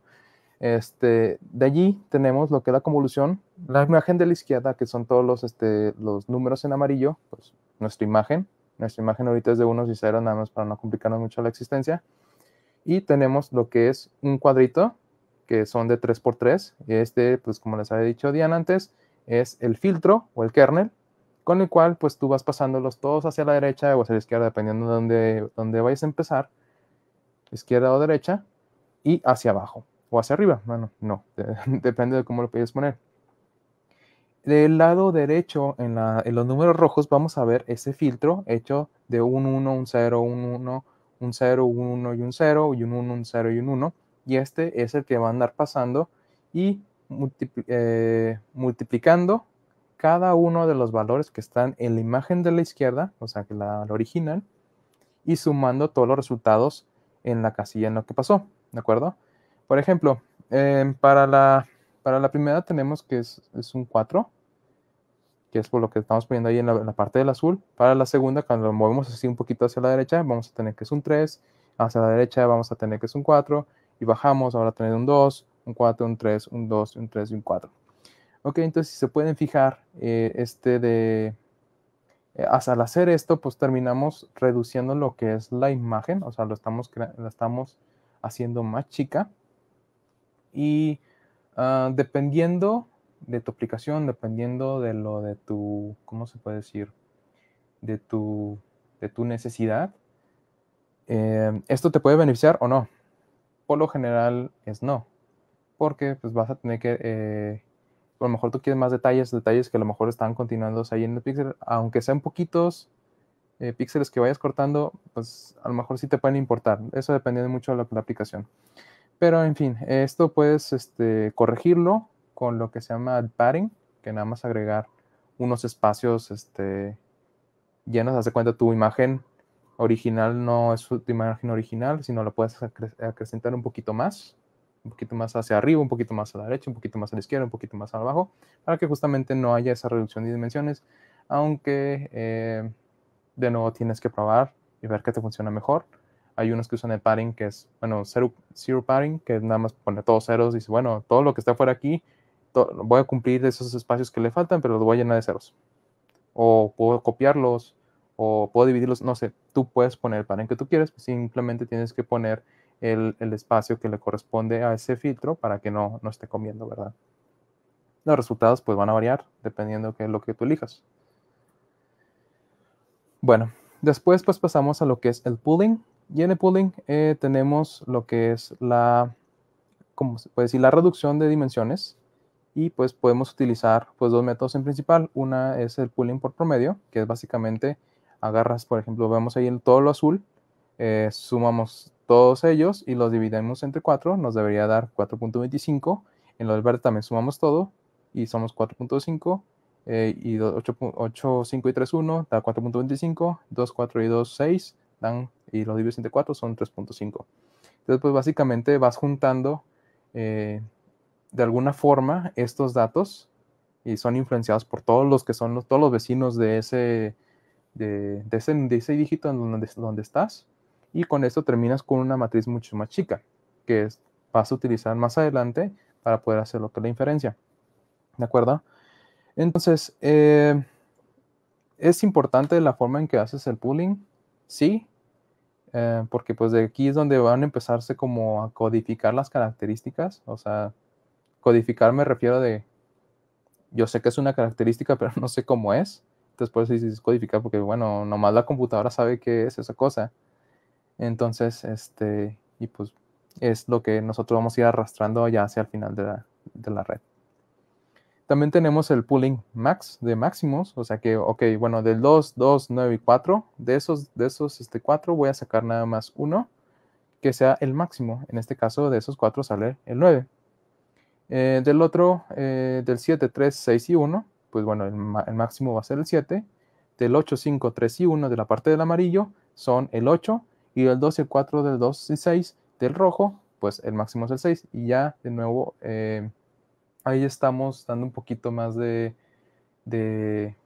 Este, de allí tenemos lo que es la convolución, la imagen de la izquierda, que son todos los, este, los números en amarillo, pues nuestra imagen. Nuestra imagen ahorita es de unos y ceros, nada más para no complicarnos mucho la existencia. Y tenemos lo que es un cuadrito, que son de 3x3. Este, pues como les había dicho Diana antes, es el filtro o el kernel, con el cual pues tú vas pasándolos todos hacia la derecha o hacia la izquierda, dependiendo de dónde, vais a empezar, izquierda o derecha, y hacia abajo o hacia arriba. Bueno, no, depende de cómo lo puedes poner. Del lado derecho, en, en, los números rojos, vamos a ver ese filtro hecho de un 1, un 0, un 1, un 0, un 1 y un 0, y un 1, un 0 y un 1 y este es el que va a andar pasando y eh, multiplicando cada uno de los valores que están en la imagen de la izquierda, o sea, que la, original, y sumando todos los resultados en la casilla en lo que pasó, ¿de acuerdo? Por ejemplo, em, para, la, para la primera tenemos que es, un 4, que es por lo que estamos poniendo ahí en la, en la, parte del azul. Para la segunda, cuando lo movemos así un poquito hacia la derecha, vamos a tener que es un 3, hacia la derecha vamos a tener que es un 4, y bajamos, ahora tener un 2, un 4, un 3, un 2, un 3 y un 4. Ok, entonces si se pueden fijar, eh, este de, eh, Hasta al hacer esto, pues terminamos reduciendo lo que es la imagen, o sea, lo estamos, la estamos haciendo más chica. Y ah, dependiendo de tu aplicación, dependiendo de lo de tu, ¿cómo se puede decir? De tu, de tu necesidad, eh, esto te puede beneficiar o no por lo general es no, porque pues vas a tener que, eh, a lo mejor tú quieres más detalles, detalles que a lo mejor están continuando ahí en el píxel, aunque sean poquitos eh, píxeles que vayas cortando, pues a lo mejor sí te pueden importar, eso depende mucho de la, aplicación. Pero en fin, esto puedes este, corregirlo con lo que se llama padding, que nada más agregar unos espacios este, llenos, hace cuenta tu imagen original no es tu imagen original, sino la puedes acrecentar un poquito más, un poquito más hacia arriba, un poquito más a la derecha, un poquito más a la izquierda, un poquito más abajo, para que justamente no haya esa reducción de dimensiones, aunque eh, de nuevo tienes que probar y ver qué te funciona mejor. Hay unos que usan el padding, que es, bueno, zero, zero padding, que nada más pone todos ceros y dice, bueno, todo lo que está fuera aquí, voy a cumplir esos espacios que le faltan, pero los voy a llenar de ceros. O puedo copiarlos o puedo dividirlos, no sé, tú puedes poner el panel que tú quieres, simplemente tienes que poner el, espacio que le corresponde a ese filtro para que no, no esté comiendo, ¿verdad? Los resultados pues van a variar dependiendo de lo que tú elijas. Bueno, después pues pasamos a lo que es el pooling. Y en el pooling eh, tenemos lo que es la, ¿cómo se puede La reducción de dimensiones y pues podemos utilizar pues dos métodos en principal. Una es el pooling por promedio, que es básicamente agarras, por ejemplo, vemos ahí en todo lo azul, eh, sumamos todos ellos y los dividimos entre 4, nos debería dar 4.25. En lo del verde también sumamos todo y somos 4.5. Eh, y 8, 5 y 3, 1 da 4.25. 2, 4 y 2, 6 dan, y los divides entre 4 son 3.5. Entonces, pues básicamente vas juntando eh, de alguna forma estos datos y son influenciados por todos los que son los, todos los vecinos de ese de, ese, dígito donde, donde estás y con esto terminas con una matriz mucho más chica que vas a utilizar más adelante para poder hacer lo que la inferencia. ¿De acuerdo? Entonces, eh, ¿es importante la forma en que haces el pooling? Sí, eh, porque pues de aquí es donde van a empezarse como a codificar las características, o sea, codificar me refiero de, yo sé que es una característica, pero no sé cómo es, después se codificar, porque bueno, nomás la computadora sabe qué es esa cosa. Entonces, este, y pues es lo que nosotros vamos a ir arrastrando ya hacia el final de la, red. También tenemos el pooling max de máximos, o sea que, ok, bueno, del 2, 2, 9 y 4, de esos, de esos este, 4 voy a sacar nada más uno que sea el máximo. En este caso, de esos 4 sale el 9. Eh, del otro, eh, del 7, 3, 6 y 1, pues bueno, el, máximo va a ser el 7. Del 8, 5, 3 y 1 de la parte del amarillo son el 8. Y del 12, 4 del 2 y 6 del rojo, pues el máximo es el 6. Y ya de nuevo, eh, ahí estamos dando un poquito más de,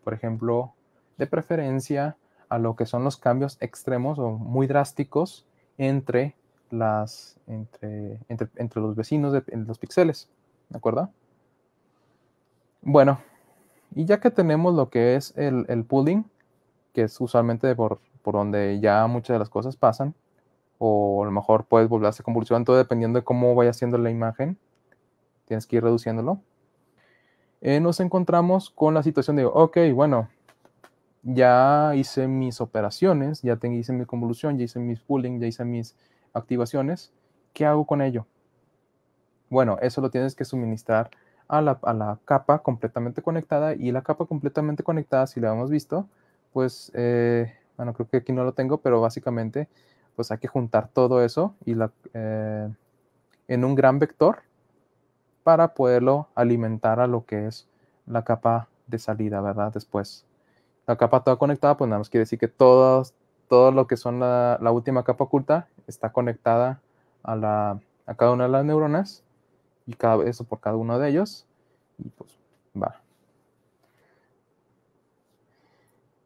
por ejemplo, de preferencia a lo que son los cambios extremos o muy drásticos entre las entre, los vecinos de los píxeles, ¿de acuerdo? Bueno, y ya que tenemos lo que es el, pooling, que es usualmente por, por, donde ya muchas de las cosas pasan, o a lo mejor puedes volverse convulsión, todo dependiendo de cómo vaya haciendo la imagen, tienes que ir reduciéndolo. Eh, nos encontramos con la situación de, ok, bueno, ya hice mis operaciones, ya hice mi convolución, ya hice mis pooling, ya hice mis activaciones, ¿qué hago con ello? Bueno, eso lo tienes que suministrar a la, capa completamente conectada y la capa completamente conectada, si la hemos visto, pues, eh, bueno, creo que aquí no lo tengo, pero básicamente, pues hay que juntar todo eso y la, eh, en un gran vector para poderlo alimentar a lo que es la capa de salida, ¿verdad? Después. La capa toda conectada, pues nada más quiere decir que todos, todo lo que son la, última capa oculta está conectada a, la, a cada una de las neuronas y cada, eso por cada uno de ellos. Y pues va.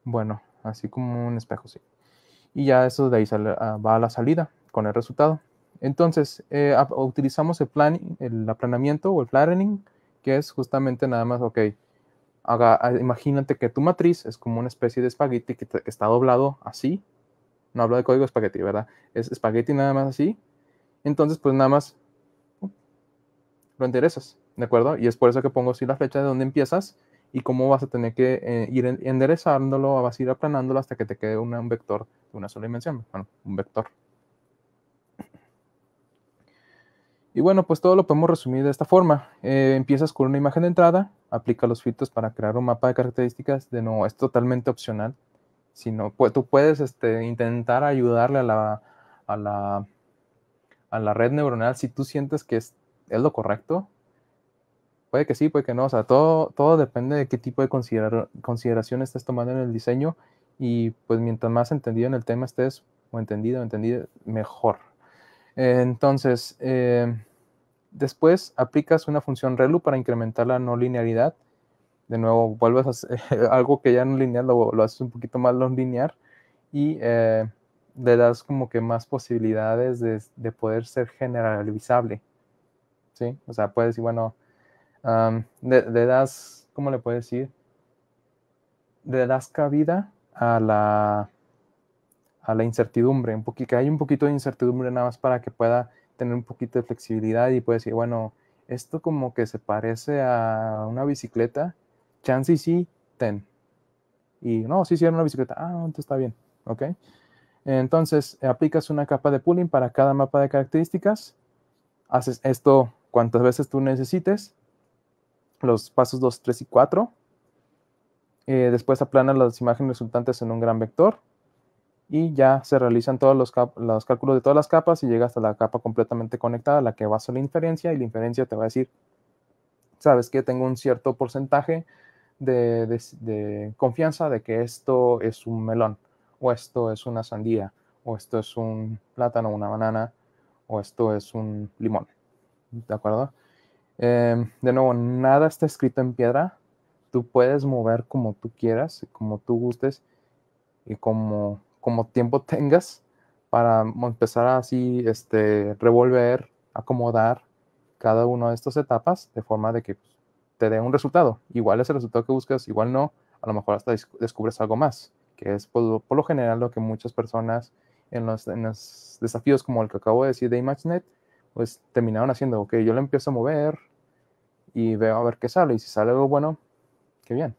Bueno, así como un espejo, sí. Y ya eso de ahí ah, va a la salida con el resultado. Entonces, eh, utilizamos el, plan, el aplanamiento o el flattening, que es justamente nada más, ok, ah, imagínate que tu matriz es como una especie de espagueti que, que está doblado así. No hablo de código espagueti, ¿verdad? Es espagueti nada más así. Entonces, pues nada más lo enderezas, ¿de acuerdo? Y es por eso que pongo así la fecha de dónde empiezas y cómo vas a tener que eh, ir enderezándolo, vas a ir aplanándolo hasta que te quede un vector de una sola dimensión, bueno, un vector. Y bueno, pues todo lo podemos resumir de esta forma. Eh, empiezas con una imagen de entrada, aplica los filtros para crear un mapa de características. De nuevo, es totalmente opcional. sino tú puedes este, intentar ayudarle a la, a la red neuronal si tú sientes que es ¿Es lo correcto? Puede que sí, puede que no. O sea, todo, todo depende de qué tipo de considerar, consideración estés tomando en el diseño y pues mientras más entendido en el tema estés o entendido o entendido, mejor. entonces, eh, después aplicas una función relu para incrementar la no linearidad. De nuevo, vuelves a algo que ya no lineal, lo, haces un poquito más no lineal y eh, le das como que más posibilidades de poder ser generalizable. ¿sí? O sea, puedes decir, bueno, le, das, ¿cómo le puedes decir? Le das cabida a la, a la incertidumbre, un poquito, que hay un poquito de incertidumbre nada más para que pueda tener un poquito de flexibilidad y puedes decir, bueno, esto como que se parece a una bicicleta, chance y sí, ten. Y no, sí, sí, era una bicicleta, ah, entonces está bien, ¿ok? Entonces aplicas una capa de pooling para cada mapa de características. Haces esto cuantas veces tú necesites, los pasos 2, 3 y 4. Eh, después aplanan las imágenes resultantes en un gran vector y ya se realizan todos los, los, cálculos de todas las capas y llega hasta la capa completamente conectada, la que va a la inferencia y la inferencia te va a decir, sabes que tengo un cierto porcentaje de, de confianza de que esto es un melón o esto es una sandía o esto es un plátano, una banana o esto es un limón. ¿de acuerdo? Em, de nuevo, nada está escrito en piedra. Tú puedes mover como tú quieras, como tú gustes y como, como tiempo tengas para empezar a así, este, revolver, acomodar cada una de estas etapas de forma de que pues, te dé un resultado. Igual es el resultado que buscas, igual no, a lo mejor hasta descubres algo más, que es pues, por, lo general lo que muchas personas en los, en los desafíos como el que acabo de decir de ImageNet, pues terminaron haciendo, ok, yo le empiezo a mover y veo a ver qué sale, y si sale algo bueno, qué bien.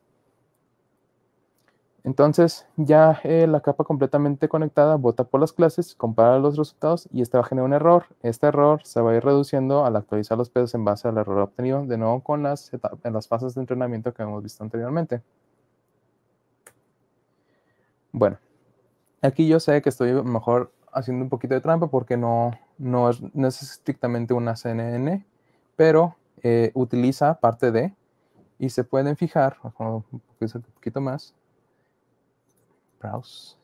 Entonces ya eh, la capa completamente conectada vota por las clases, compara los resultados y esta va a generar un error. Este error se va a ir reduciendo al actualizar los pesos en base al error obtenido, de nuevo con las, en las fases de entrenamiento que hemos visto anteriormente. Bueno, aquí yo sé que estoy mejor haciendo un poquito de trampa porque no, no, es, estrictamente una CNN, pero eh, utiliza parte de y se pueden fijar, un poquito más, browse.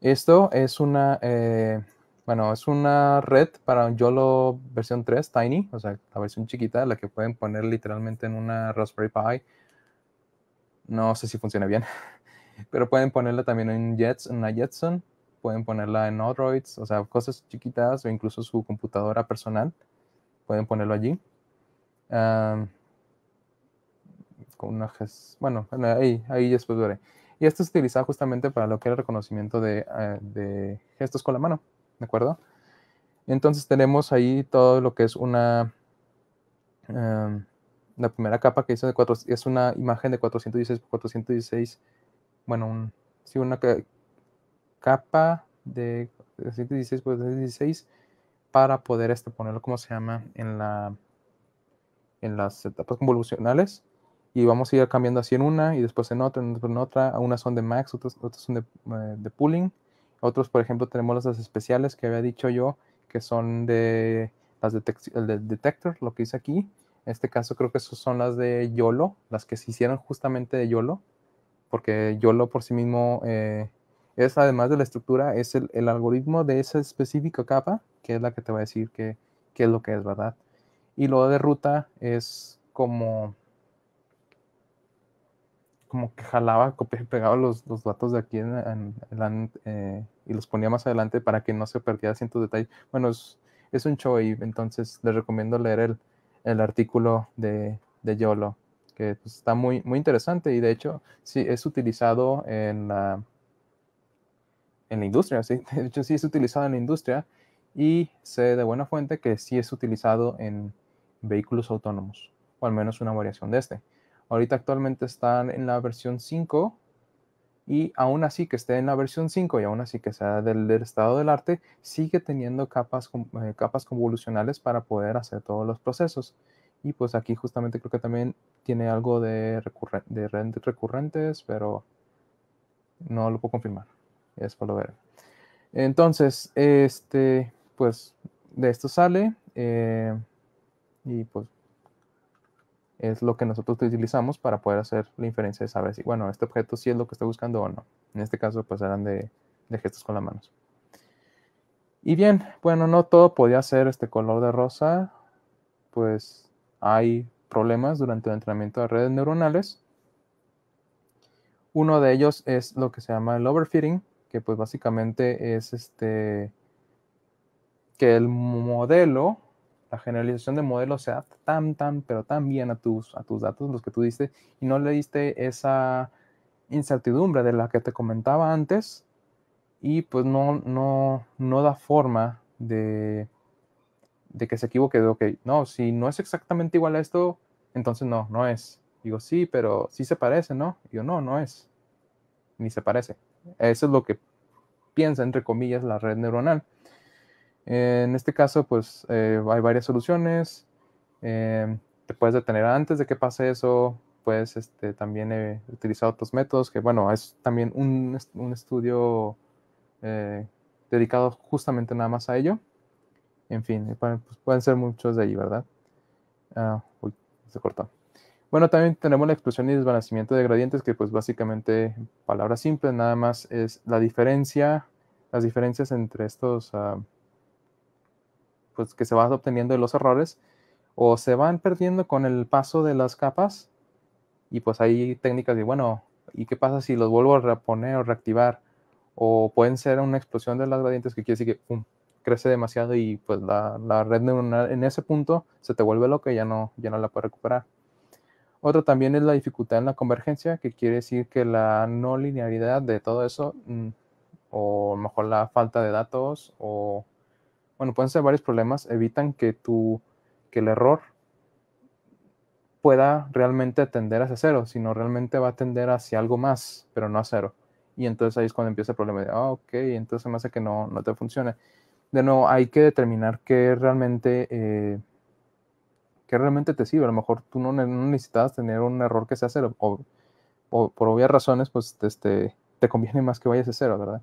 Esto es una, eh, bueno, es una red para un YOLO versión 3, Tiny, o sea, la versión chiquita, la que pueden poner literalmente en una Raspberry Pi. No sé si funciona bien, pero pueden ponerla también en Jets, en una Jetson pueden ponerla en Androids, o sea, cosas chiquitas o incluso su computadora personal, pueden ponerlo allí. con una bueno, ahí, ahí después veré. Y esto es utilizado justamente para lo que es el reconocimiento eh, de, gestos con la mano, ¿de acuerdo? Entonces tenemos ahí todo lo que es una... la primera capa que hizo de cuatro, es una imagen de 416 x 416, bueno, un, sí, una capa de 16 por 16 para poder este, ponerlo, como se llama, en, la, en las etapas convolucionales. Y vamos a ir cambiando así en una y después en otra, en otra, Unas son de max, otras, otras son de, eh, de pooling. Otros, por ejemplo, tenemos las especiales que había dicho yo, que son de las el detector, lo que hice aquí. En este caso creo que esos son las de YOLO, las que se hicieron justamente de YOLO, porque YOLO por sí mismo eh, es además de la estructura, es el, el, algoritmo de esa específica capa, que es la que te va a decir qué es lo que es, ¿verdad? Y lo de ruta es como, como que jalaba, pegaba los, los datos de aquí eh, y los ponía más adelante para que no se perdiera ciertos detalles. Bueno, es, es un show y entonces les recomiendo leer el, el artículo de, de YOLO, que pues, está muy, muy interesante y de hecho sí, es utilizado en la en la industria, ¿sí? de hecho sí es utilizado en la industria y sé de buena fuente que sí es utilizado en vehículos autónomos, o al menos una variación de este. Ahorita actualmente están en la versión 5 y aún así que esté en la versión 5 y aún así que sea del, estado del arte, sigue teniendo capas, eh, capas convolucionales para poder hacer todos los procesos. Y pues aquí justamente creo que también tiene algo de, de recurrentes, pero no lo puedo confirmar es Entonces, este, pues de esto sale eh, y pues es lo que nosotros utilizamos para poder hacer la inferencia de saber si, bueno, este objeto sí es lo que está buscando o no. En este caso, pues eran de, de gestos con las manos. Y bien, bueno, no todo podía ser este color de rosa, pues hay problemas durante el entrenamiento de redes neuronales. Uno de ellos es lo que se llama el overfitting, que pues básicamente es este que el modelo, la generalización de modelo se adapta tan, tan, pero tan bien a tus, a tus datos, los que tú diste, y no le diste esa incertidumbre de la que te comentaba antes, y pues no, no, no da forma de, de que se equivoque, de, ok, no, si no es exactamente igual a esto, entonces no, no es. Digo, sí, pero sí se parece, ¿no? Digo, no, no es ni se parece. Eso es lo que piensa, entre comillas, la red neuronal. En este caso, pues eh, hay varias soluciones. Eh, te puedes detener antes de que pase eso. Puedes este, también he eh, utilizado otros métodos, que bueno, es también un, estudio dedicado justamente nada más a ello. En fin, pues, pueden ser muchos de ahí, ¿verdad? Ah, uy, se cortó. Bueno, también tenemos la explosión y desvanecimiento de gradientes, que pues básicamente, palabras simples, nada más es la diferencia, las diferencias entre estos, ah, pues que se van obteniendo de los errores, o se van perdiendo con el paso de las capas, y pues hay técnicas de, bueno, ¿y qué pasa si los vuelvo a reponer o reactivar? O pueden ser una explosión de las gradientes que quiere decir que pum, crece demasiado y pues la, red neuronal en ese punto se te vuelve loca y ya no, ya no la puedes recuperar. Otro también es la dificultad en la convergencia, que quiere decir que la no linealidad de todo eso, mm, o mejor la falta de datos, o bueno, pueden ser varios problemas, evitan que, tu, el error pueda realmente tender hacia cero, sino realmente va a tender hacia algo más, pero no a cero. Y entonces ahí es cuando empieza el problema de, ah, ok, entonces me hace que no, no te funcione. De nuevo, hay que determinar que realmente eh, que realmente te sirve. A lo mejor tú no, necesitas tener un error que sea cero, o, por obvias razones, pues este, te conviene más que vayas a cero, ¿verdad?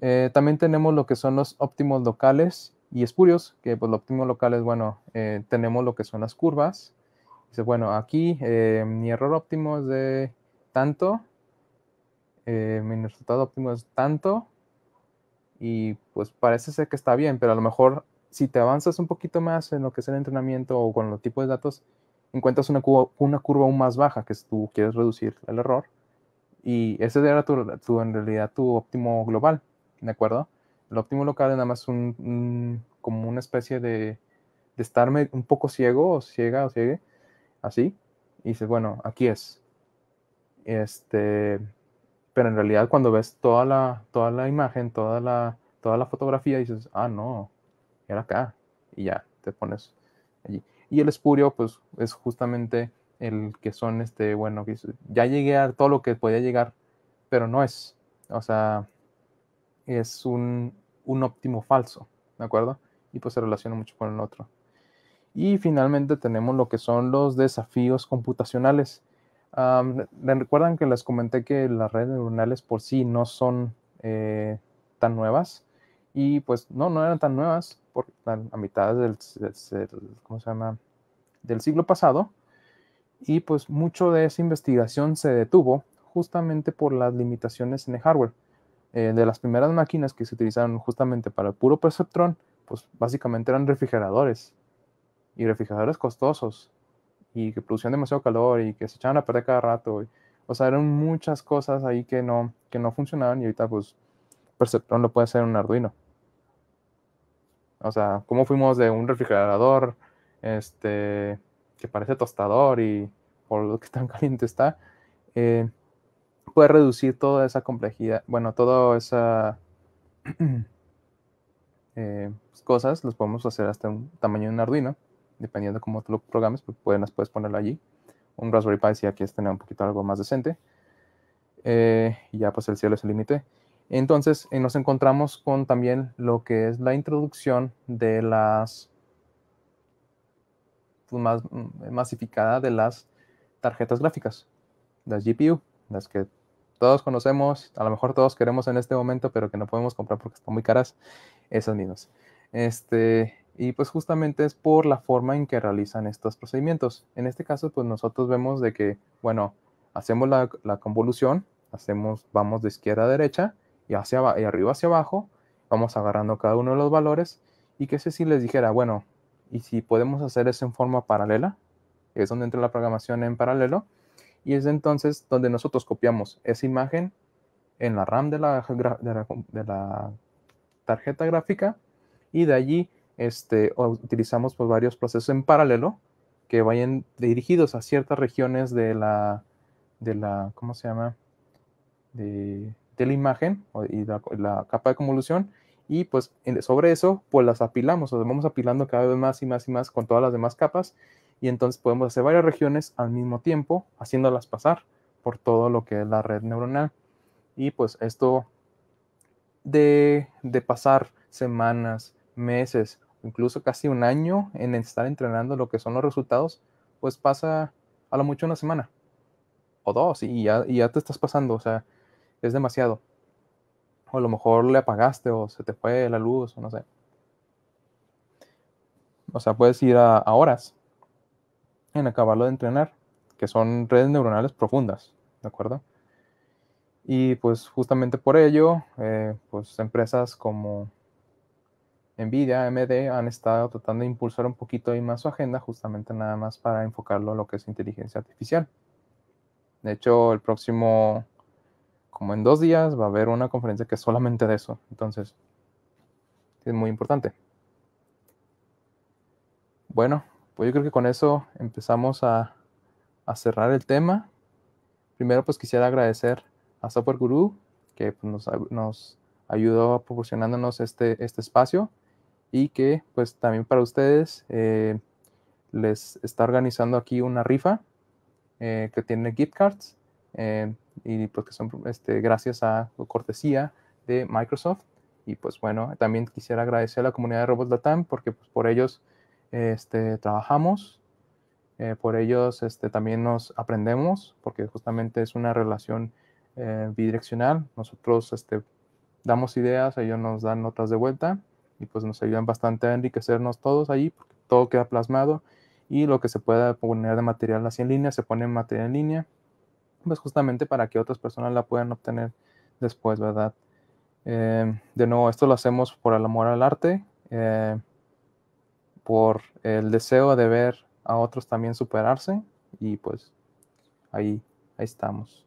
Eh, también tenemos lo que son los óptimos locales y espurios, que pues los óptimos locales, bueno, eh, tenemos lo que son las curvas. Dice, bueno, aquí eh, mi error óptimo es de tanto, mi resultado óptimo es tanto, y pues parece ser que está bien, pero a lo mejor si te avanzas un poquito más en lo que es el entrenamiento o con los tipos de datos, encuentras una curva, una curva aún más baja, que es tú quieres reducir el error. Y ese era tu, tu, en realidad tu óptimo global, ¿de acuerdo? El óptimo local es nada más como una especie de, de estarme un poco ciego o ciega o ciegue, así, y dices, bueno, aquí es. Este, pero en realidad cuando ves toda la, toda la imagen, toda la, toda la fotografía, dices, ah, no, acá, y ya te pones allí. Y el espurio, pues, es justamente el que son, este, bueno, ya llegué a todo lo que podía llegar, pero no es, o sea, es un, óptimo falso, ¿de acuerdo? Y pues se relaciona mucho con el otro. Y finalmente tenemos lo que son los desafíos computacionales. Recuerdan que les comenté que las redes neuronales por sí no son eh, tan nuevas. Y pues no, no eran tan nuevas, a mitad del, ¿cómo se llama? del siglo pasado. Y pues mucho de esa investigación se detuvo justamente por las limitaciones en el hardware. Eh, de las primeras máquinas que se utilizaron justamente para el puro perceptrón, pues básicamente eran refrigeradores. Y refrigeradores costosos. Y que producían demasiado calor y que se echaban a perder cada rato. o sea, eran muchas cosas ahí que no, que no funcionaban y ahorita pues perceptrón lo puede hacer un Arduino. O sea, cómo fuimos de un refrigerador, este, que parece tostador y por lo que tan caliente está, eh, puede reducir toda esa complejidad, bueno, todas esas eh, pues, cosas las podemos hacer hasta un tamaño de un Arduino, dependiendo de cómo tú lo programes, pues pueden, puedes ponerlo allí. Un Raspberry Pi si aquí es tener un poquito algo más decente. Eh, y ya pues el cielo es el límite. Entonces eh, nos encontramos con también lo que es la introducción de las pues, más, mm, masificada de las tarjetas gráficas, las GPU, las que todos conocemos, a lo mejor todos queremos en este momento, pero que no podemos comprar porque están muy caras, esas mismas. Este, y pues justamente es por la forma en que realizan estos procedimientos. En este caso, pues nosotros vemos de que, bueno, hacemos la, la convolución, hacemos, vamos de izquierda a derecha, y hacia y arriba hacia abajo, vamos agarrando cada uno de los valores y que si les dijera, bueno, y si podemos hacer eso en forma paralela, es donde entra la programación en paralelo y es entonces donde nosotros copiamos esa imagen en la RAM de la, tarjeta gráfica y de allí este, utilizamos pues, varios procesos en paralelo que vayan dirigidos a ciertas regiones de la, de la ¿cómo se llama? De, de la imagen y la, capa de convolución y pues sobre eso pues las apilamos, o vamos apilando cada vez más y más y más con todas las demás capas y entonces podemos hacer varias regiones al mismo tiempo haciéndolas pasar por todo lo que es la red neuronal y pues esto de, pasar semanas, meses, incluso casi un año en estar entrenando lo que son los resultados, pues pasa a lo mucho una semana o dos ya, y ya te estás pasando, o sea, es demasiado. O a lo mejor le apagaste o se te fue la luz o no sé. O sea, puedes ir a, horas en acabarlo de entrenar, que son redes neuronales profundas, ¿de acuerdo? Y pues justamente por ello, eh, pues empresas como Nvidia, AMD han estado tratando de impulsar un poquito ahí más su agenda, justamente nada más para enfocarlo a lo que es inteligencia artificial. De hecho, el próximo como en dos días va a haber una conferencia que es solamente de eso. Entonces, es muy importante. Bueno, pues yo creo que con eso empezamos a, cerrar el tema. Primero, pues quisiera agradecer a Software Guru, que pues, nos, ayudó proporcionándonos este, este espacio y que pues también para ustedes eh, les está organizando aquí una rifa eh, que tiene gift cards. Eh, y pues que son este, gracias a cortesía de Microsoft. Y pues bueno, también quisiera agradecer a la comunidad de Robots Latam porque pues, por ellos este, trabajamos, eh, por ellos este, también nos aprendemos, porque justamente es una relación eh, bidireccional. Nosotros este, damos ideas, ellos nos dan notas de vuelta y pues nos ayudan bastante a enriquecernos todos allí, porque todo queda plasmado y lo que se pueda poner de material así en línea se pone en material en línea pues justamente para que otras personas la puedan obtener después, ¿verdad? Eh, de nuevo, esto lo hacemos por el amor al arte, eh, por el deseo de ver a otros también superarse y pues ahí, ahí estamos.